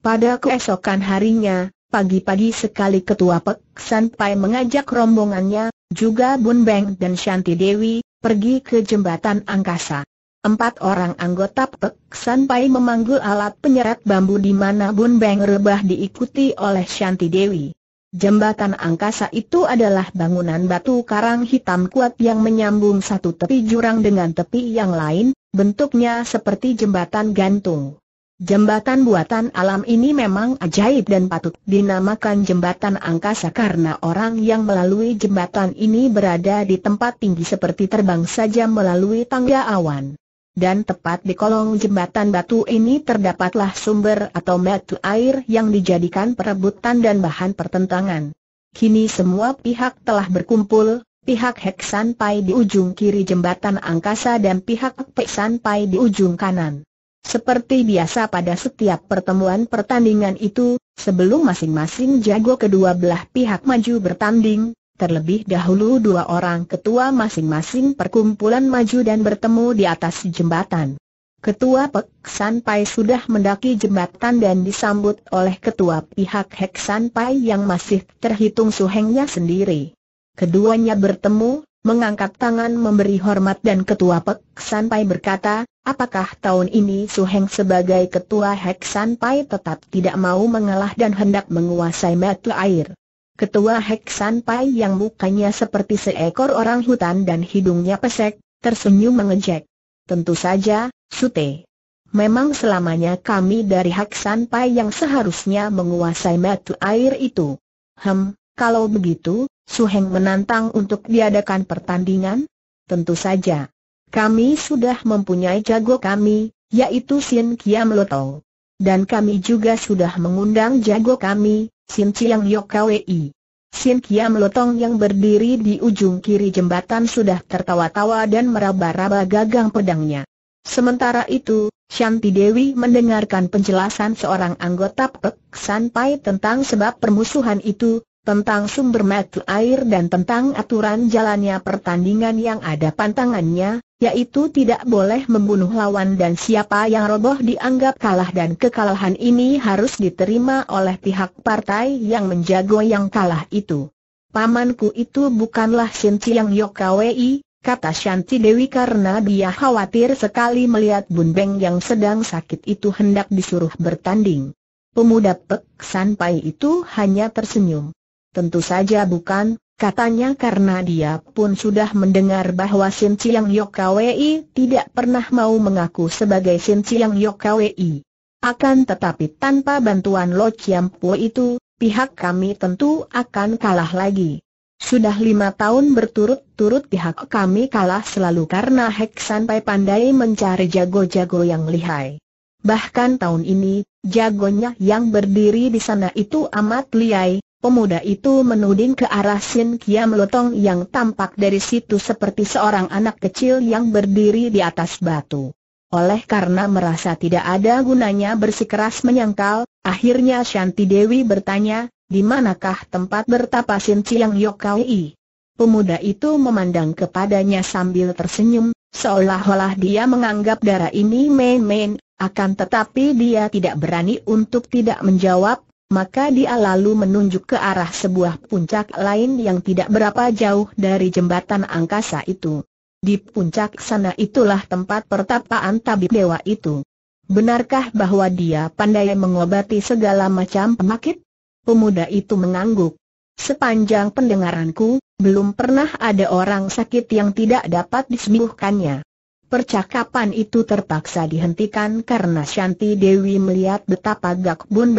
Pada keesokan harinya, pagi-pagi sekali Ketua Pek San Pai mengajak rombongannya, juga Bun Beng dan Shanti Dewi, pergi ke jembatan angkasa. Empat orang anggota Pek San Pai memanggul alat penyeret bambu di mana Bun Beng rebah diikuti oleh Shanti Dewi. Jembatan angkasa itu adalah bangunan batu karang hitam kuat yang menyambung satu tepi jurang dengan tepi yang lain, bentuknya seperti jembatan gantung. Jembatan buatan alam ini memang ajaib dan patut dinamakan jembatan angkasa karena orang yang melalui jembatan ini berada di tempat tinggi seperti terbang saja melalui tangga awan dan tepat di kolong jembatan batu ini terdapatlah sumber atau tu air yang dijadikan perebutan dan bahan pertentangan. Kini semua pihak telah berkumpul, pihak Hek Sanpai di ujung kiri jembatan angkasa dan pihak Pek Sanpai di ujung kanan. Seperti biasa pada setiap pertemuan pertandingan itu, sebelum masing-masing jago kedua belah pihak maju bertanding, Terlebih dahulu dua orang ketua masing-masing perkumpulan maju dan bertemu di atas jembatan. Ketua Pek San sudah mendaki jembatan dan disambut oleh ketua pihak Hek San yang masih terhitung suhengnya sendiri. Keduanya bertemu, mengangkat tangan memberi hormat dan ketua Pek San berkata, Apakah tahun ini suheng sebagai ketua Hek San tetap tidak mau mengalah dan hendak menguasai mata air? Ketua Hek San Pai yang mukanya seperti seekor orang hutan dan hidungnya pesek, tersenyum mengejek. Tentu saja, Sute. Memang selamanya kami dari Hek San Pai yang seharusnya menguasai metu air itu. Hem, kalau begitu, Suheng menantang untuk diadakan pertandingan? Tentu saja. Kami sudah mempunyai jago kami, yaitu Sin Kiam Loto. Dan kami juga sudah mengundang jago kami, Sin Chiang Yok Wei. Sin Kiam Lotong yang berdiri di ujung kiri jembatan sudah tertawa-tawa dan meraba-raba gagang pedangnya. Sementara itu, Shanti Dewi mendengarkan penjelasan seorang anggota Pek sampai tentang sebab permusuhan itu, tentang sumber mata air dan tentang aturan jalannya pertandingan yang ada pantangannya, yaitu tidak boleh membunuh lawan dan siapa yang roboh dianggap kalah dan kekalahan ini harus diterima oleh pihak partai yang menjago yang kalah itu. Pamanku itu bukanlah Shinti yang Yokawei, kata Shanti Dewi karena dia khawatir sekali melihat Bun Beng yang sedang sakit itu hendak disuruh bertanding. Pemuda Pek Sanpai itu hanya tersenyum. Tentu saja bukan, Katanya karena dia pun sudah mendengar bahwa Sin Chiang Yok Kwei tidak pernah mau mengaku sebagai Sin Chiang Yok Kwei. Akan tetapi tanpa bantuan Lo Chiam Po itu, pihak kami tentu akan kalah lagi. Sudah lima tahun berturut-turut pihak kami kalah selalu karena Hek Sanpai pandai mencari jago-jago yang lihai. Bahkan tahun ini, jagonya yang berdiri di sana itu amat lihai, Pemuda itu menuding ke arah Sin Kiam Lotong yang tampak dari situ seperti seorang anak kecil yang berdiri di atas batu. Oleh karena merasa tidak ada gunanya bersikeras menyangkal, akhirnya Shanti Dewi bertanya, di manakah tempat bertapa bertapasin Ciang Yokai? Pemuda itu memandang kepadanya sambil tersenyum, seolah-olah dia menganggap darah ini main-main, akan tetapi dia tidak berani untuk tidak menjawab, maka dia lalu menunjuk ke arah sebuah puncak lain yang tidak berapa jauh dari jembatan angkasa itu. Di puncak sana itulah tempat pertapaan tabib dewa itu. Benarkah bahwa dia pandai mengobati segala macam penyakit? Pemuda itu mengangguk. Sepanjang pendengaranku, belum pernah ada orang sakit yang tidak dapat disembuhkannya. Percakapan itu terpaksa dihentikan karena Shanti Dewi melihat betapa Gak Bun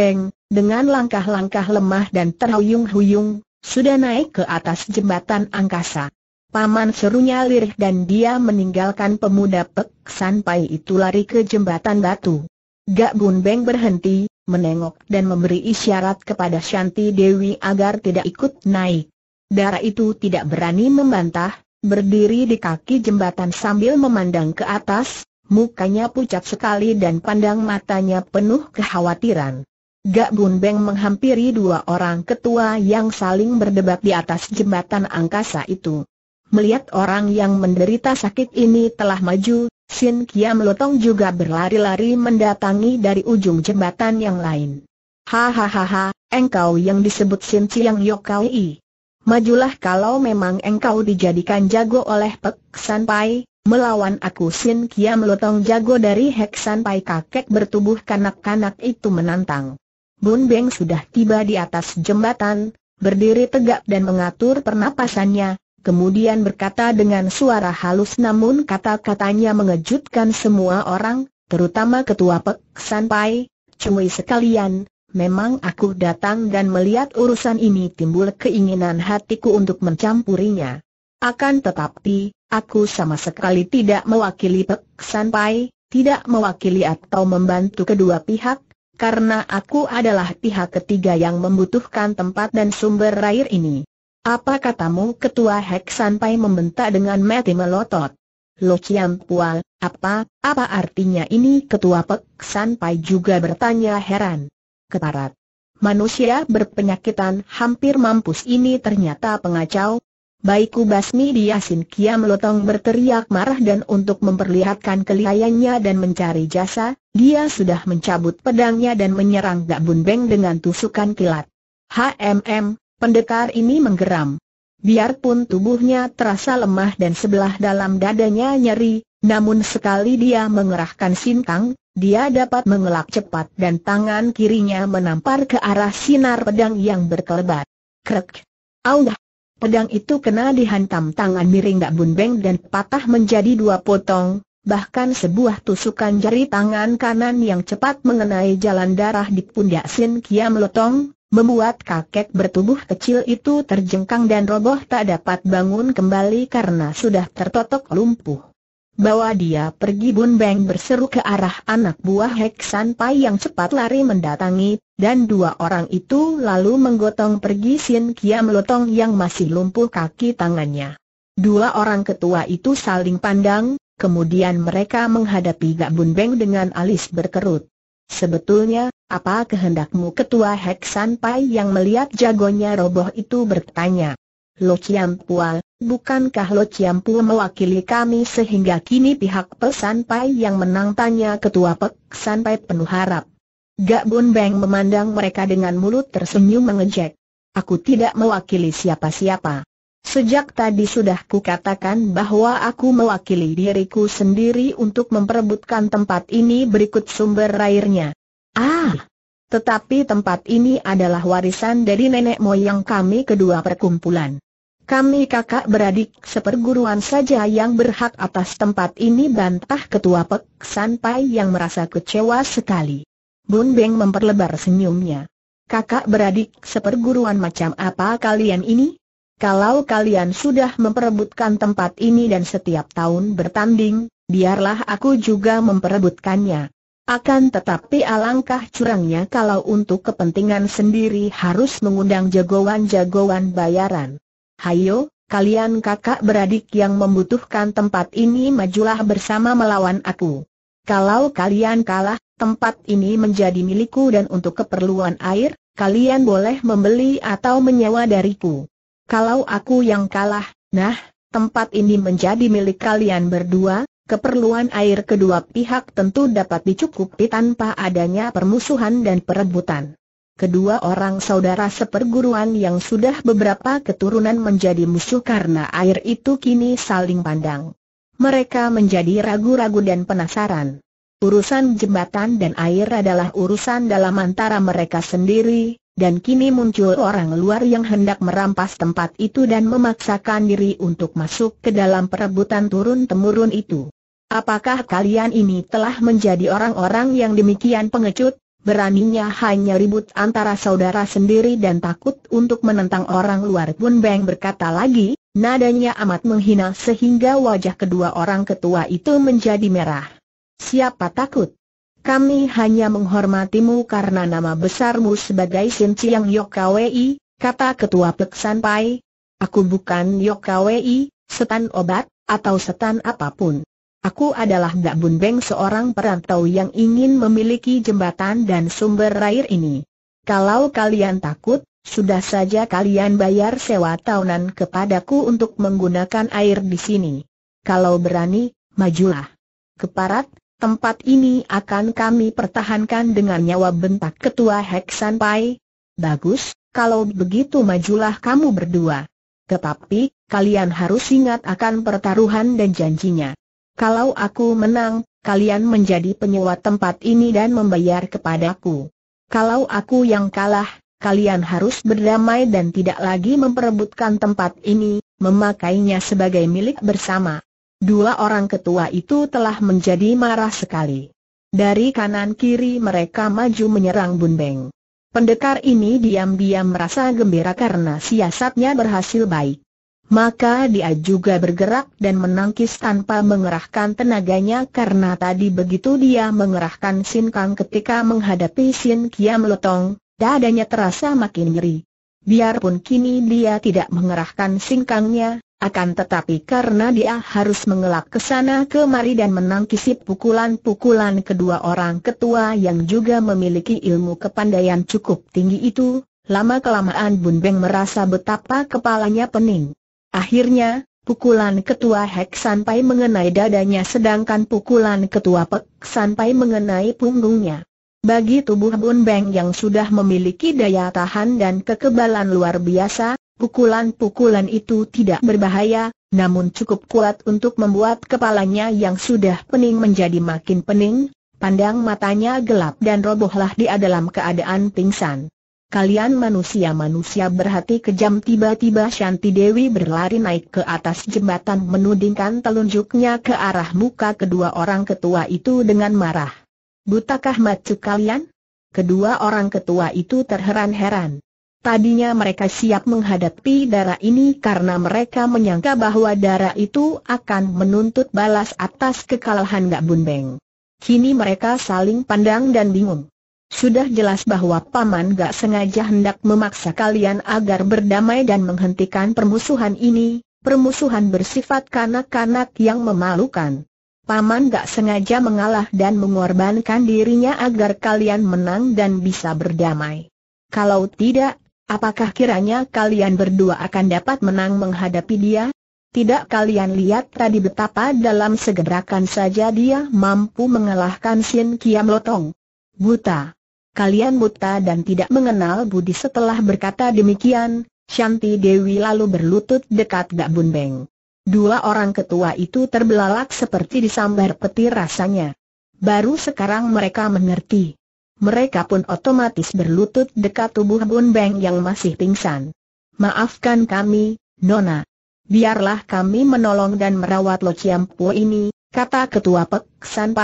dengan langkah-langkah lemah dan terhuyung-huyung, sudah naik ke atas jembatan angkasa. Paman serunya lirih dan dia meninggalkan pemuda Pek sampai itu lari ke jembatan batu. Gak Bun Beng berhenti, menengok dan memberi isyarat kepada Shanti Dewi agar tidak ikut naik. Darah itu tidak berani membantah, berdiri di kaki jembatan sambil memandang ke atas, mukanya pucat sekali dan pandang matanya penuh kekhawatiran. Gak Bun Beng menghampiri dua orang ketua yang saling berdebat di atas jembatan angkasa itu. Melihat orang yang menderita sakit ini telah maju, Sin Kiam Lotong juga berlari-lari mendatangi dari ujung jembatan yang lain. Hahaha, engkau yang disebut Sin Chiang Yokai. Majulah kalau memang engkau dijadikan jago oleh Pek San Pai, melawan aku Sin Kiam Lotong jago dari Hek San Pai kakek bertubuh kanak-kanak itu menantang. Bun Beng sudah tiba di atas jembatan, berdiri tegak dan mengatur pernapasannya, kemudian berkata dengan suara halus namun kata-katanya mengejutkan semua orang, terutama ketua Pek San Pai, Cui sekalian, memang aku datang dan melihat urusan ini timbul keinginan hatiku untuk mencampurinya. Akan tetapi, aku sama sekali tidak mewakili Pek San Pai, tidak mewakili atau membantu kedua pihak, karena aku adalah pihak ketiga yang membutuhkan tempat dan sumber air ini. Apa katamu ketua Hek sampai membentak dengan mati melotot? Lo Chiam Pual, apa, apa artinya ini ketua Pek sampai juga bertanya heran. Keparat. Manusia berpenyakitan hampir mampus ini ternyata pengacau, Baikku basmi dia Sim Kiam Lotong berteriak marah dan untuk memperlihatkan kelihayannya dan mencari jasa, dia sudah mencabut pedangnya dan menyerang Gak Bun Beng dengan tusukan kilat. HMM, pendekar ini menggeram. Biarpun tubuhnya terasa lemah dan sebelah dalam dadanya nyeri, namun sekali dia mengerahkan sintang, dia dapat mengelak cepat dan tangan kirinya menampar ke arah sinar pedang yang berkelebat. Krek! Aungah! Pedang itu kena dihantam tangan miring gak Bun Beng dan patah menjadi dua potong, bahkan sebuah tusukan jari tangan kanan yang cepat mengenai jalan darah di pundak Sin Kiam Lotong, membuat kakek bertubuh kecil itu terjengkang dan roboh tak dapat bangun kembali karena sudah tertotok lumpuh. Bawa dia pergi Bun Beng berseru ke arah anak buah Hek Pai yang cepat lari mendatangi, dan dua orang itu lalu menggotong pergi Sin Kiam Lotong yang masih lumpuh kaki tangannya. Dua orang ketua itu saling pandang, kemudian mereka menghadapi Gak Bun Beng dengan alis berkerut. Sebetulnya, apa kehendakmu ketua Hek Pai yang melihat jagonya roboh itu bertanya. Lo Ciam Pual, Bukankah Lo Ciampu mewakili kami sehingga kini pihak Pesan yang menang tanya ketua Pesan penuh harap. Gak Bun Beng memandang mereka dengan mulut tersenyum mengejek. Aku tidak mewakili siapa-siapa. Sejak tadi sudah ku katakan bahwa aku mewakili diriku sendiri untuk memperebutkan tempat ini berikut sumber airnya. Ah! Tetapi tempat ini adalah warisan dari nenek moyang kami kedua perkumpulan. Kami kakak beradik seperguruan saja yang berhak atas tempat ini bantah ketua Pek San yang merasa kecewa sekali. Bun Beng memperlebar senyumnya. Kakak beradik seperguruan macam apa kalian ini? Kalau kalian sudah memperebutkan tempat ini dan setiap tahun bertanding, biarlah aku juga memperebutkannya. Akan tetapi alangkah curangnya kalau untuk kepentingan sendiri harus mengundang jagoan-jagoan bayaran. Hayo, kalian kakak beradik yang membutuhkan tempat ini majulah bersama melawan aku. Kalau kalian kalah, tempat ini menjadi milikku dan untuk keperluan air, kalian boleh membeli atau menyewa dariku. Kalau aku yang kalah, nah, tempat ini menjadi milik kalian berdua, keperluan air kedua pihak tentu dapat dicukupi tanpa adanya permusuhan dan perebutan kedua orang saudara seperguruan yang sudah beberapa keturunan menjadi musuh karena air itu kini saling pandang. Mereka menjadi ragu-ragu dan penasaran. Urusan jembatan dan air adalah urusan dalam antara mereka sendiri, dan kini muncul orang luar yang hendak merampas tempat itu dan memaksakan diri untuk masuk ke dalam perebutan turun-temurun itu. Apakah kalian ini telah menjadi orang-orang yang demikian pengecut? beraninya hanya ribut antara saudara sendiri dan takut untuk menentang orang luar pun Beng berkata lagi, nadanya amat menghina sehingga wajah kedua orang ketua itu menjadi merah. Siapa takut? Kami hanya menghormatimu karena nama besarmu sebagai Sin Chiang Yokwei, kata ketua Pek Pai. Aku bukan Yokwei, setan obat, atau setan apapun. Aku adalah Mbak Bun seorang perantau yang ingin memiliki jembatan dan sumber air ini. Kalau kalian takut, sudah saja kalian bayar sewa tahunan kepadaku untuk menggunakan air di sini. Kalau berani, majulah. Keparat, tempat ini akan kami pertahankan dengan nyawa bentak ketua Heksan Pai. Bagus, kalau begitu majulah kamu berdua. Tetapi, kalian harus ingat akan pertaruhan dan janjinya. Kalau aku menang, kalian menjadi penyewa tempat ini dan membayar kepadaku. Kalau aku yang kalah, kalian harus berdamai dan tidak lagi memperebutkan tempat ini, memakainya sebagai milik bersama. Dua orang ketua itu telah menjadi marah sekali. Dari kanan kiri mereka maju menyerang Bun Beng. Pendekar ini diam-diam merasa gembira karena siasatnya berhasil baik maka dia juga bergerak dan menangkis tanpa mengerahkan tenaganya karena tadi begitu dia mengerahkan Sin Kang ketika menghadapi Sin Kiam Lotong, dadanya terasa makin nyeri. Biarpun kini dia tidak mengerahkan singkangnya, akan tetapi karena dia harus mengelak ke sana kemari dan menangkisi pukulan-pukulan kedua orang ketua yang juga memiliki ilmu kepandaian cukup tinggi itu, lama-kelamaan Bun Beng merasa betapa kepalanya pening. Akhirnya, pukulan ketua Hek sampai mengenai dadanya sedangkan pukulan ketua Pek sampai mengenai punggungnya. Bagi tubuh Bun Beng yang sudah memiliki daya tahan dan kekebalan luar biasa, pukulan-pukulan itu tidak berbahaya, namun cukup kuat untuk membuat kepalanya yang sudah pening menjadi makin pening, pandang matanya gelap dan robohlah dia dalam keadaan pingsan. Kalian manusia-manusia berhati kejam tiba-tiba Shanti Dewi berlari naik ke atas jembatan menudingkan telunjuknya ke arah muka kedua orang ketua itu dengan marah. Butakah macu kalian? Kedua orang ketua itu terheran-heran. Tadinya mereka siap menghadapi darah ini karena mereka menyangka bahwa darah itu akan menuntut balas atas kekalahan Gak Bunbeng. Kini mereka saling pandang dan bingung. Sudah jelas bahwa Paman gak sengaja hendak memaksa kalian agar berdamai dan menghentikan permusuhan ini, permusuhan bersifat kanak-kanak yang memalukan. Paman gak sengaja mengalah dan mengorbankan dirinya agar kalian menang dan bisa berdamai. Kalau tidak, apakah kiranya kalian berdua akan dapat menang menghadapi dia? Tidak kalian lihat tadi betapa dalam segerakan saja dia mampu mengalahkan Sin Kiam Lotong. Buta kalian buta dan tidak mengenal budi setelah berkata demikian, Shanti Dewi lalu berlutut dekat Gak Bun Beng. Dua orang ketua itu terbelalak seperti disambar petir rasanya. Baru sekarang mereka mengerti. Mereka pun otomatis berlutut dekat tubuh Bun Beng yang masih pingsan. Maafkan kami, Nona. Biarlah kami menolong dan merawat Lo Chiam Po ini, kata ketua Pek San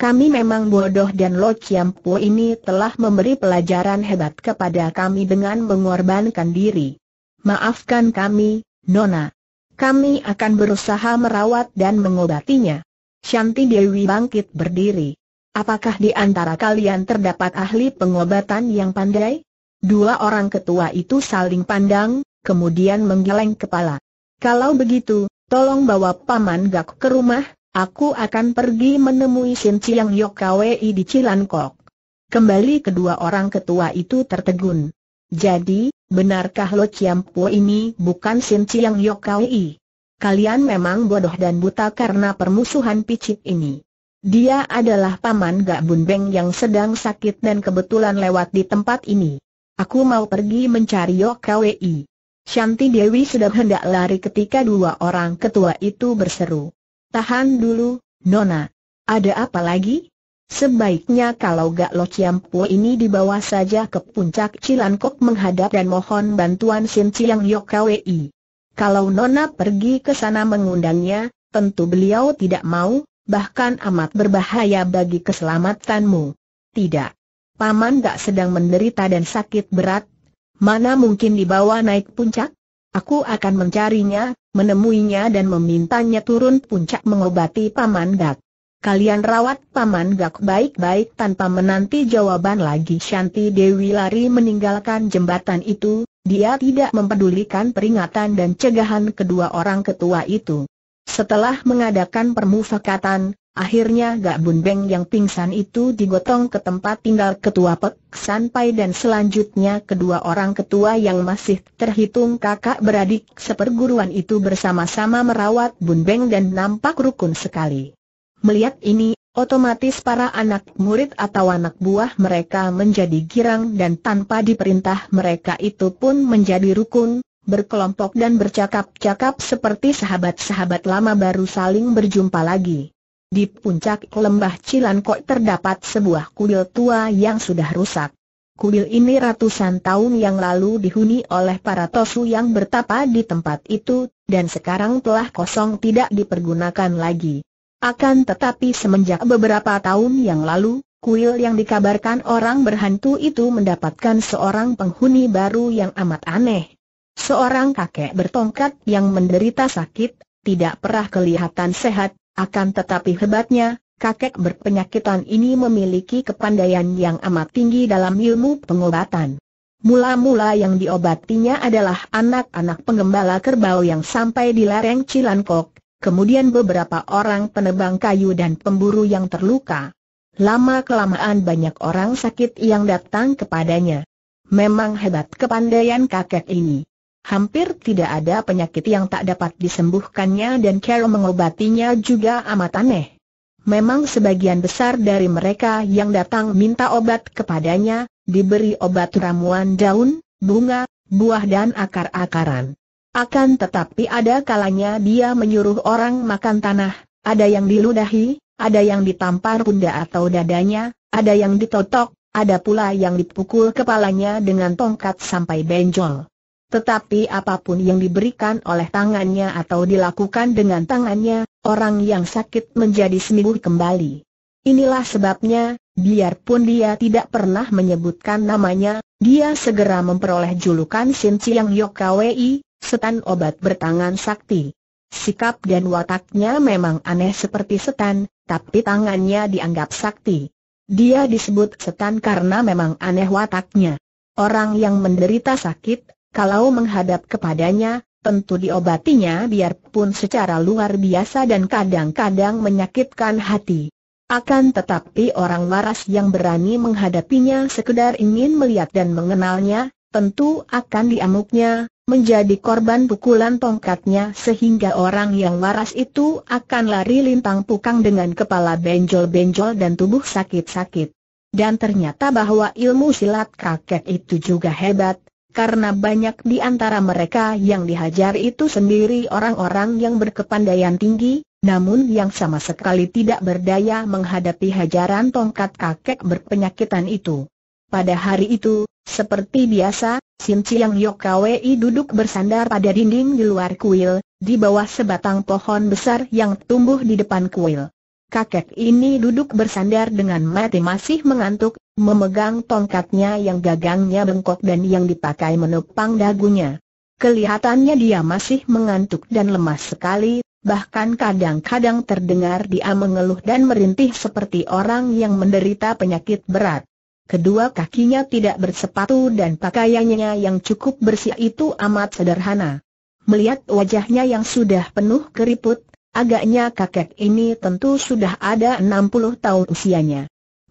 kami memang bodoh dan Lo Po ini telah memberi pelajaran hebat kepada kami dengan mengorbankan diri. Maafkan kami, Nona. Kami akan berusaha merawat dan mengobatinya. Shanti Dewi bangkit berdiri. Apakah di antara kalian terdapat ahli pengobatan yang pandai? Dua orang ketua itu saling pandang, kemudian menggeleng kepala. Kalau begitu, tolong bawa Paman Gak ke rumah, Aku akan pergi menemui Sin Chiang Yok Kwei di Cilankok. Kembali kedua orang ketua itu tertegun. Jadi, benarkah Lo Chiam ini bukan Sin Chiang Yok Kwei? Kalian memang bodoh dan buta karena permusuhan picit ini. Dia adalah paman Gak Bun Beng yang sedang sakit dan kebetulan lewat di tempat ini. Aku mau pergi mencari Yok Kwei. Shanti Dewi sudah hendak lari ketika dua orang ketua itu berseru. Tahan dulu, Nona. Ada apa lagi? Sebaiknya kalau Gak Lo Ciampu ini dibawa saja ke puncak Cilankok menghadap dan mohon bantuan Sin Chiang Yok Kalau Nona pergi ke sana mengundangnya, tentu beliau tidak mau, bahkan amat berbahaya bagi keselamatanmu. Tidak. Paman Gak sedang menderita dan sakit berat, mana mungkin dibawa naik puncak? Aku akan mencarinya, menemuinya dan memintanya turun puncak mengobati Paman Gak. Kalian rawat Paman Gak baik-baik tanpa menanti jawaban lagi Shanti Dewi lari meninggalkan jembatan itu, dia tidak mempedulikan peringatan dan cegahan kedua orang ketua itu. Setelah mengadakan permufakatan, Akhirnya Gak Bun Beng yang pingsan itu digotong ke tempat tinggal ketua Pek San Pai dan selanjutnya kedua orang ketua yang masih terhitung kakak beradik seperguruan itu bersama-sama merawat Bun Beng dan nampak rukun sekali. Melihat ini, otomatis para anak murid atau anak buah mereka menjadi girang dan tanpa diperintah mereka itu pun menjadi rukun, berkelompok dan bercakap-cakap seperti sahabat-sahabat lama baru saling berjumpa lagi. Di puncak lembah Cilankok terdapat sebuah kuil tua yang sudah rusak. Kuil ini ratusan tahun yang lalu dihuni oleh para tosu yang bertapa di tempat itu, dan sekarang telah kosong tidak dipergunakan lagi. Akan tetapi semenjak beberapa tahun yang lalu, kuil yang dikabarkan orang berhantu itu mendapatkan seorang penghuni baru yang amat aneh. Seorang kakek bertongkat yang menderita sakit, tidak pernah kelihatan sehat, akan tetapi hebatnya, kakek berpenyakitan ini memiliki kepandaian yang amat tinggi dalam ilmu pengobatan. Mula-mula yang diobatinya adalah anak-anak pengembala kerbau yang sampai di lereng Cilankok, kemudian beberapa orang penebang kayu dan pemburu yang terluka. Lama-kelamaan banyak orang sakit yang datang kepadanya. Memang hebat kepandaian kakek ini. Hampir tidak ada penyakit yang tak dapat disembuhkannya dan cara mengobatinya juga amat aneh. Memang sebagian besar dari mereka yang datang minta obat kepadanya, diberi obat ramuan daun, bunga, buah dan akar-akaran. Akan tetapi ada kalanya dia menyuruh orang makan tanah, ada yang diludahi, ada yang ditampar pundak atau dadanya, ada yang ditotok, ada pula yang dipukul kepalanya dengan tongkat sampai benjol. Tetapi apapun yang diberikan oleh tangannya atau dilakukan dengan tangannya, orang yang sakit menjadi sembuh kembali. Inilah sebabnya, biarpun dia tidak pernah menyebutkan namanya, dia segera memperoleh julukan Shin Chiang Yok setan obat bertangan sakti. Sikap dan wataknya memang aneh seperti setan, tapi tangannya dianggap sakti. Dia disebut setan karena memang aneh wataknya. Orang yang menderita sakit, kalau menghadap kepadanya, tentu diobatinya biarpun secara luar biasa dan kadang-kadang menyakitkan hati. Akan tetapi orang waras yang berani menghadapinya sekedar ingin melihat dan mengenalnya, tentu akan diamuknya, menjadi korban pukulan tongkatnya sehingga orang yang waras itu akan lari lintang pukang dengan kepala benjol-benjol dan tubuh sakit-sakit. Dan ternyata bahwa ilmu silat kakek itu juga hebat, karena banyak di antara mereka yang dihajar itu sendiri orang-orang yang berkepandaian tinggi, namun yang sama sekali tidak berdaya menghadapi hajaran tongkat kakek berpenyakitan itu. Pada hari itu, seperti biasa, Sin Chiang Yok duduk bersandar pada dinding di luar kuil, di bawah sebatang pohon besar yang tumbuh di depan kuil. Kakek ini duduk bersandar dengan mati masih mengantuk, memegang tongkatnya yang gagangnya bengkok dan yang dipakai menopang dagunya. Kelihatannya dia masih mengantuk dan lemas sekali, bahkan kadang-kadang terdengar dia mengeluh dan merintih seperti orang yang menderita penyakit berat. Kedua kakinya tidak bersepatu dan pakaiannya yang cukup bersih itu amat sederhana. Melihat wajahnya yang sudah penuh keriput, Agaknya kakek ini tentu sudah ada 60 tahun usianya.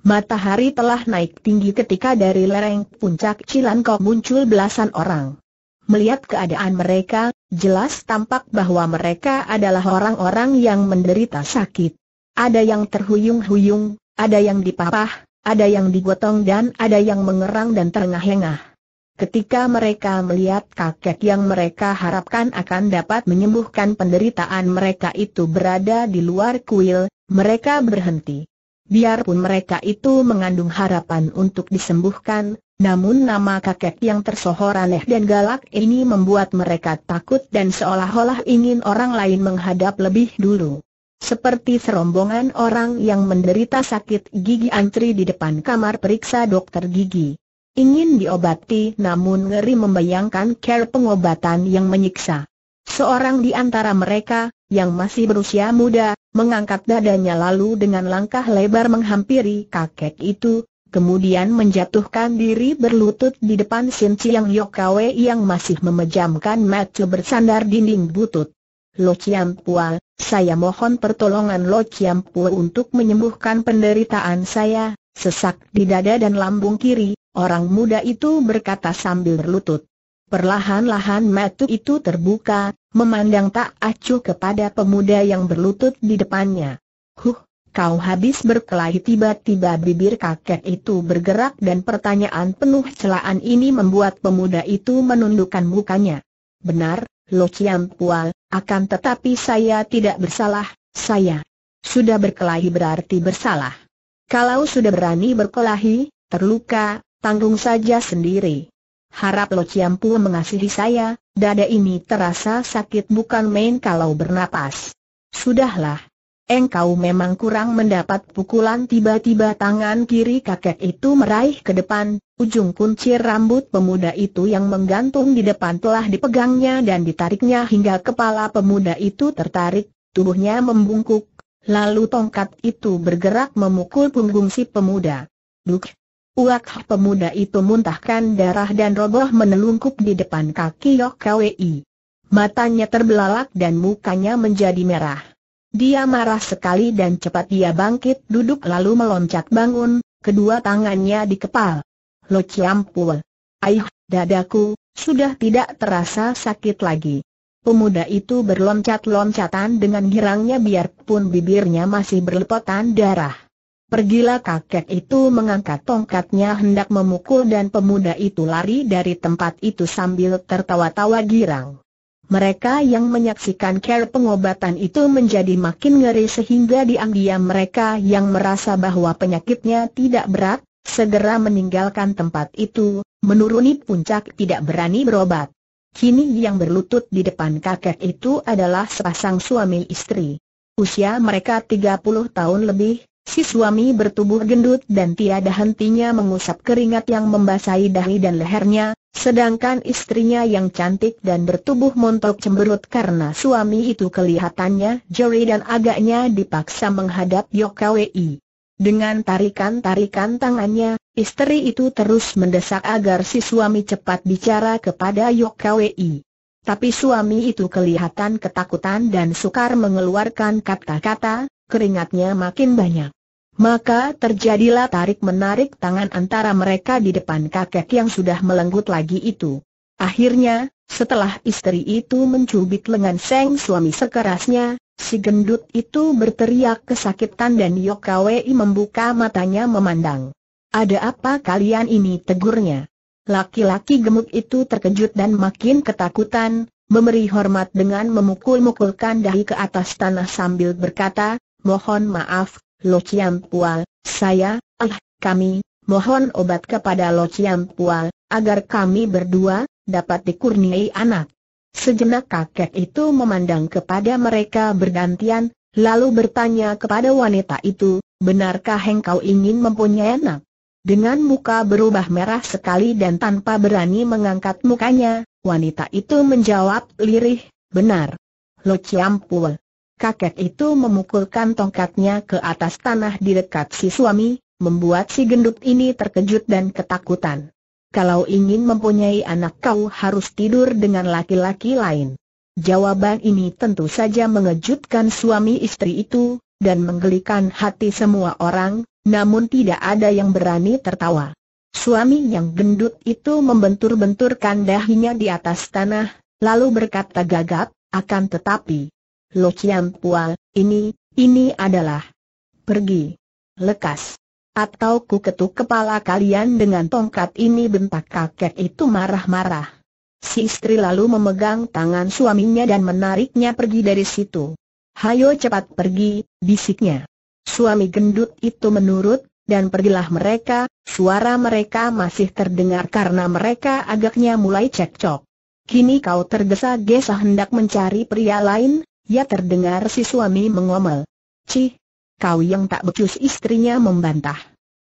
Matahari telah naik tinggi ketika dari lereng puncak Cilankok muncul belasan orang. Melihat keadaan mereka, jelas tampak bahwa mereka adalah orang-orang yang menderita sakit. Ada yang terhuyung-huyung, ada yang dipapah, ada yang digotong dan ada yang mengerang dan terengah-engah. Ketika mereka melihat kakek yang mereka harapkan akan dapat menyembuhkan penderitaan mereka itu berada di luar kuil, mereka berhenti. Biarpun mereka itu mengandung harapan untuk disembuhkan, namun nama kakek yang tersohor aneh dan galak ini membuat mereka takut dan seolah-olah ingin orang lain menghadap lebih dulu. Seperti serombongan orang yang menderita sakit gigi antri di depan kamar periksa dokter gigi. Ingin diobati namun ngeri membayangkan care pengobatan yang menyiksa. Seorang di antara mereka, yang masih berusia muda, mengangkat dadanya lalu dengan langkah lebar menghampiri kakek itu, kemudian menjatuhkan diri berlutut di depan Sin Chiang Yokawe yang masih memejamkan mata bersandar dinding butut. Lo Chiang Pua, saya mohon pertolongan Lo Chiang Pua untuk menyembuhkan penderitaan saya, Sesak di dada dan lambung kiri, orang muda itu berkata sambil berlutut. Perlahan-lahan mata itu terbuka, memandang tak acuh kepada pemuda yang berlutut di depannya. Huh, kau habis berkelahi tiba-tiba bibir kakek itu bergerak dan pertanyaan penuh celaan ini membuat pemuda itu menundukkan mukanya. Benar, Lo Chiam Pual, akan tetapi saya tidak bersalah, saya sudah berkelahi berarti bersalah. Kalau sudah berani berkelahi, terluka, tanggung saja sendiri. Harap Lo Ciampu mengasihi saya, dada ini terasa sakit bukan main kalau bernapas. Sudahlah. Engkau memang kurang mendapat pukulan tiba-tiba tangan kiri kakek itu meraih ke depan, ujung kunci rambut pemuda itu yang menggantung di depan telah dipegangnya dan ditariknya hingga kepala pemuda itu tertarik, tubuhnya membungkuk, Lalu tongkat itu bergerak memukul punggung si pemuda. Duk! Uak pemuda itu muntahkan darah dan roboh menelungkup di depan kaki Yoh Kwi. Matanya terbelalak dan mukanya menjadi merah. Dia marah sekali dan cepat dia bangkit duduk lalu meloncat bangun, kedua tangannya di kepal. Lo ciampul. Aih, dadaku, sudah tidak terasa sakit lagi. Pemuda itu berloncat-loncatan dengan girangnya biarpun bibirnya masih berlepotan darah. Pergilah kakek itu mengangkat tongkatnya hendak memukul dan pemuda itu lari dari tempat itu sambil tertawa-tawa girang. Mereka yang menyaksikan care pengobatan itu menjadi makin ngeri sehingga diam-diam mereka yang merasa bahwa penyakitnya tidak berat, segera meninggalkan tempat itu, menuruni puncak tidak berani berobat. Kini yang berlutut di depan kakek itu adalah sepasang suami istri. Usia mereka 30 tahun lebih, si suami bertubuh gendut dan tiada hentinya mengusap keringat yang membasahi dahi dan lehernya, sedangkan istrinya yang cantik dan bertubuh montok cemberut karena suami itu kelihatannya jeri dan agaknya dipaksa menghadap Yokawi. Dengan tarikan-tarikan tangannya, istri itu terus mendesak agar si suami cepat bicara kepada Yok Kwei. Tapi suami itu kelihatan ketakutan dan sukar mengeluarkan kata-kata, keringatnya makin banyak. Maka terjadilah tarik-menarik tangan antara mereka di depan kakek yang sudah melenggut lagi itu. Akhirnya, setelah istri itu mencubit lengan Seng suami sekerasnya, si gendut itu berteriak kesakitan dan Yokawei membuka matanya memandang. Ada apa kalian ini tegurnya? Laki-laki gemuk itu terkejut dan makin ketakutan, memberi hormat dengan memukul-mukulkan dahi ke atas tanah sambil berkata, mohon maaf, Lo Chiam Pual, saya, ah, kami, mohon obat kepada Lo Chiam Pual, agar kami berdua, dapat dikurniai anak. Sejenak kakek itu memandang kepada mereka bergantian, lalu bertanya kepada wanita itu, benarkah engkau ingin mempunyai anak? Dengan muka berubah merah sekali dan tanpa berani mengangkat mukanya, wanita itu menjawab lirih, benar. Lo Ciampul. Kakek itu memukulkan tongkatnya ke atas tanah di dekat si suami, membuat si gendut ini terkejut dan ketakutan kalau ingin mempunyai anak kau harus tidur dengan laki-laki lain. Jawaban ini tentu saja mengejutkan suami istri itu, dan menggelikan hati semua orang, namun tidak ada yang berani tertawa. Suami yang gendut itu membentur-benturkan dahinya di atas tanah, lalu berkata gagap, akan tetapi, Lo Chiam Pual, ini, ini adalah pergi, lekas. Atau ku ketuk kepala kalian dengan tongkat ini bentak kakek itu marah-marah. Si istri lalu memegang tangan suaminya dan menariknya pergi dari situ. Hayo cepat pergi, bisiknya. Suami gendut itu menurut, dan pergilah mereka, suara mereka masih terdengar karena mereka agaknya mulai cekcok. Kini kau tergesa-gesa hendak mencari pria lain, ya terdengar si suami mengomel. Cih, kau yang tak becus istrinya membantah.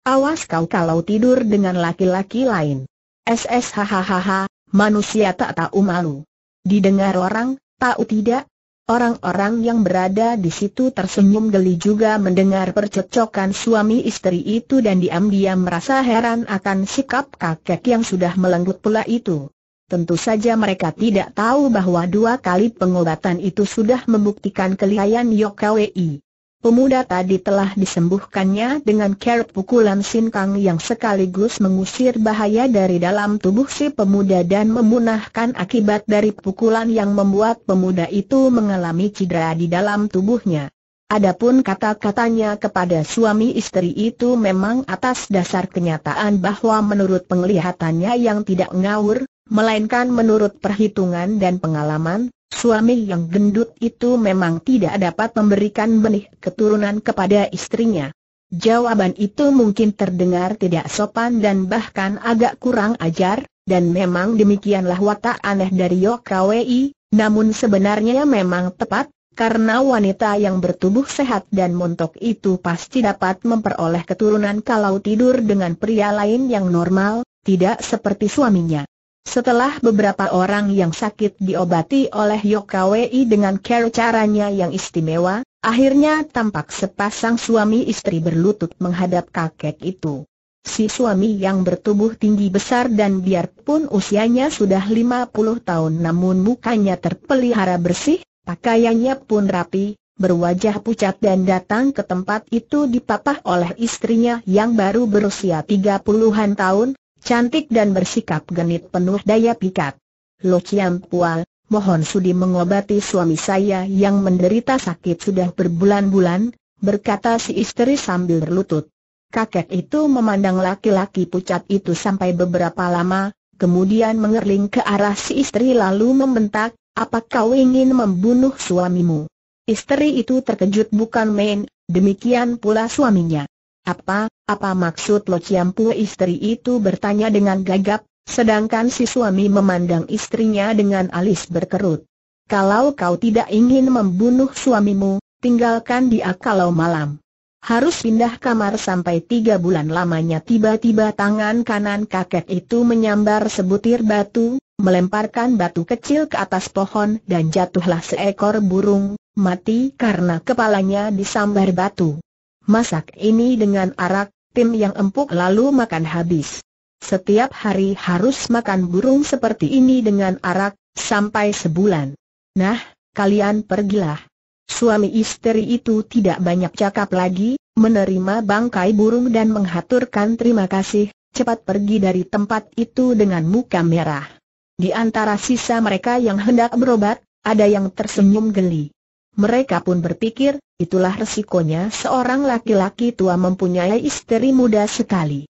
Awas kau kalau tidur dengan laki-laki lain. SS hahaha, manusia tak tahu malu. Didengar orang, tahu tidak? Orang-orang yang berada di situ tersenyum geli juga mendengar percecokan suami istri itu dan diam-diam merasa heran akan sikap kakek yang sudah melenggut pula itu. Tentu saja mereka tidak tahu bahwa dua kali pengobatan itu sudah membuktikan kelihayan Yokwei. Pemuda tadi telah disembuhkannya dengan care pukulan sinkang yang sekaligus mengusir bahaya dari dalam tubuh si pemuda dan memunahkan akibat dari pukulan yang membuat pemuda itu mengalami cedera di dalam tubuhnya. Adapun kata-katanya kepada suami istri itu memang atas dasar kenyataan bahwa menurut penglihatannya yang tidak ngawur, melainkan menurut perhitungan dan pengalaman, Suami yang gendut itu memang tidak dapat memberikan benih keturunan kepada istrinya. Jawaban itu mungkin terdengar tidak sopan dan bahkan agak kurang ajar, dan memang demikianlah watak aneh dari Yokawi, namun sebenarnya memang tepat, karena wanita yang bertubuh sehat dan montok itu pasti dapat memperoleh keturunan kalau tidur dengan pria lain yang normal, tidak seperti suaminya. Setelah beberapa orang yang sakit diobati oleh Yokawi dengan cara caranya yang istimewa, akhirnya tampak sepasang suami istri berlutut menghadap kakek itu. Si suami yang bertubuh tinggi besar dan biarpun usianya sudah 50 tahun namun mukanya terpelihara bersih, pakaiannya pun rapi, berwajah pucat dan datang ke tempat itu dipapah oleh istrinya yang baru berusia 30-an tahun, cantik dan bersikap genit penuh daya pikat. Lo Chiam Pual, mohon sudi mengobati suami saya yang menderita sakit sudah berbulan-bulan, berkata si istri sambil berlutut. Kakek itu memandang laki-laki pucat itu sampai beberapa lama, kemudian mengerling ke arah si istri lalu membentak, apa kau ingin membunuh suamimu? Istri itu terkejut bukan main, demikian pula suaminya. Apa, apa maksud Lo Ciampu istri itu bertanya dengan gagap, sedangkan si suami memandang istrinya dengan alis berkerut. Kalau kau tidak ingin membunuh suamimu, tinggalkan dia kalau malam. Harus pindah kamar sampai tiga bulan lamanya tiba-tiba tangan kanan kakek itu menyambar sebutir batu, melemparkan batu kecil ke atas pohon dan jatuhlah seekor burung, mati karena kepalanya disambar batu. Masak ini dengan arak, tim yang empuk lalu makan habis. Setiap hari harus makan burung seperti ini dengan arak, sampai sebulan. Nah, kalian pergilah. Suami istri itu tidak banyak cakap lagi, menerima bangkai burung dan menghaturkan terima kasih, cepat pergi dari tempat itu dengan muka merah. Di antara sisa mereka yang hendak berobat, ada yang tersenyum geli. Mereka pun berpikir, itulah resikonya seorang laki-laki tua mempunyai istri muda sekali.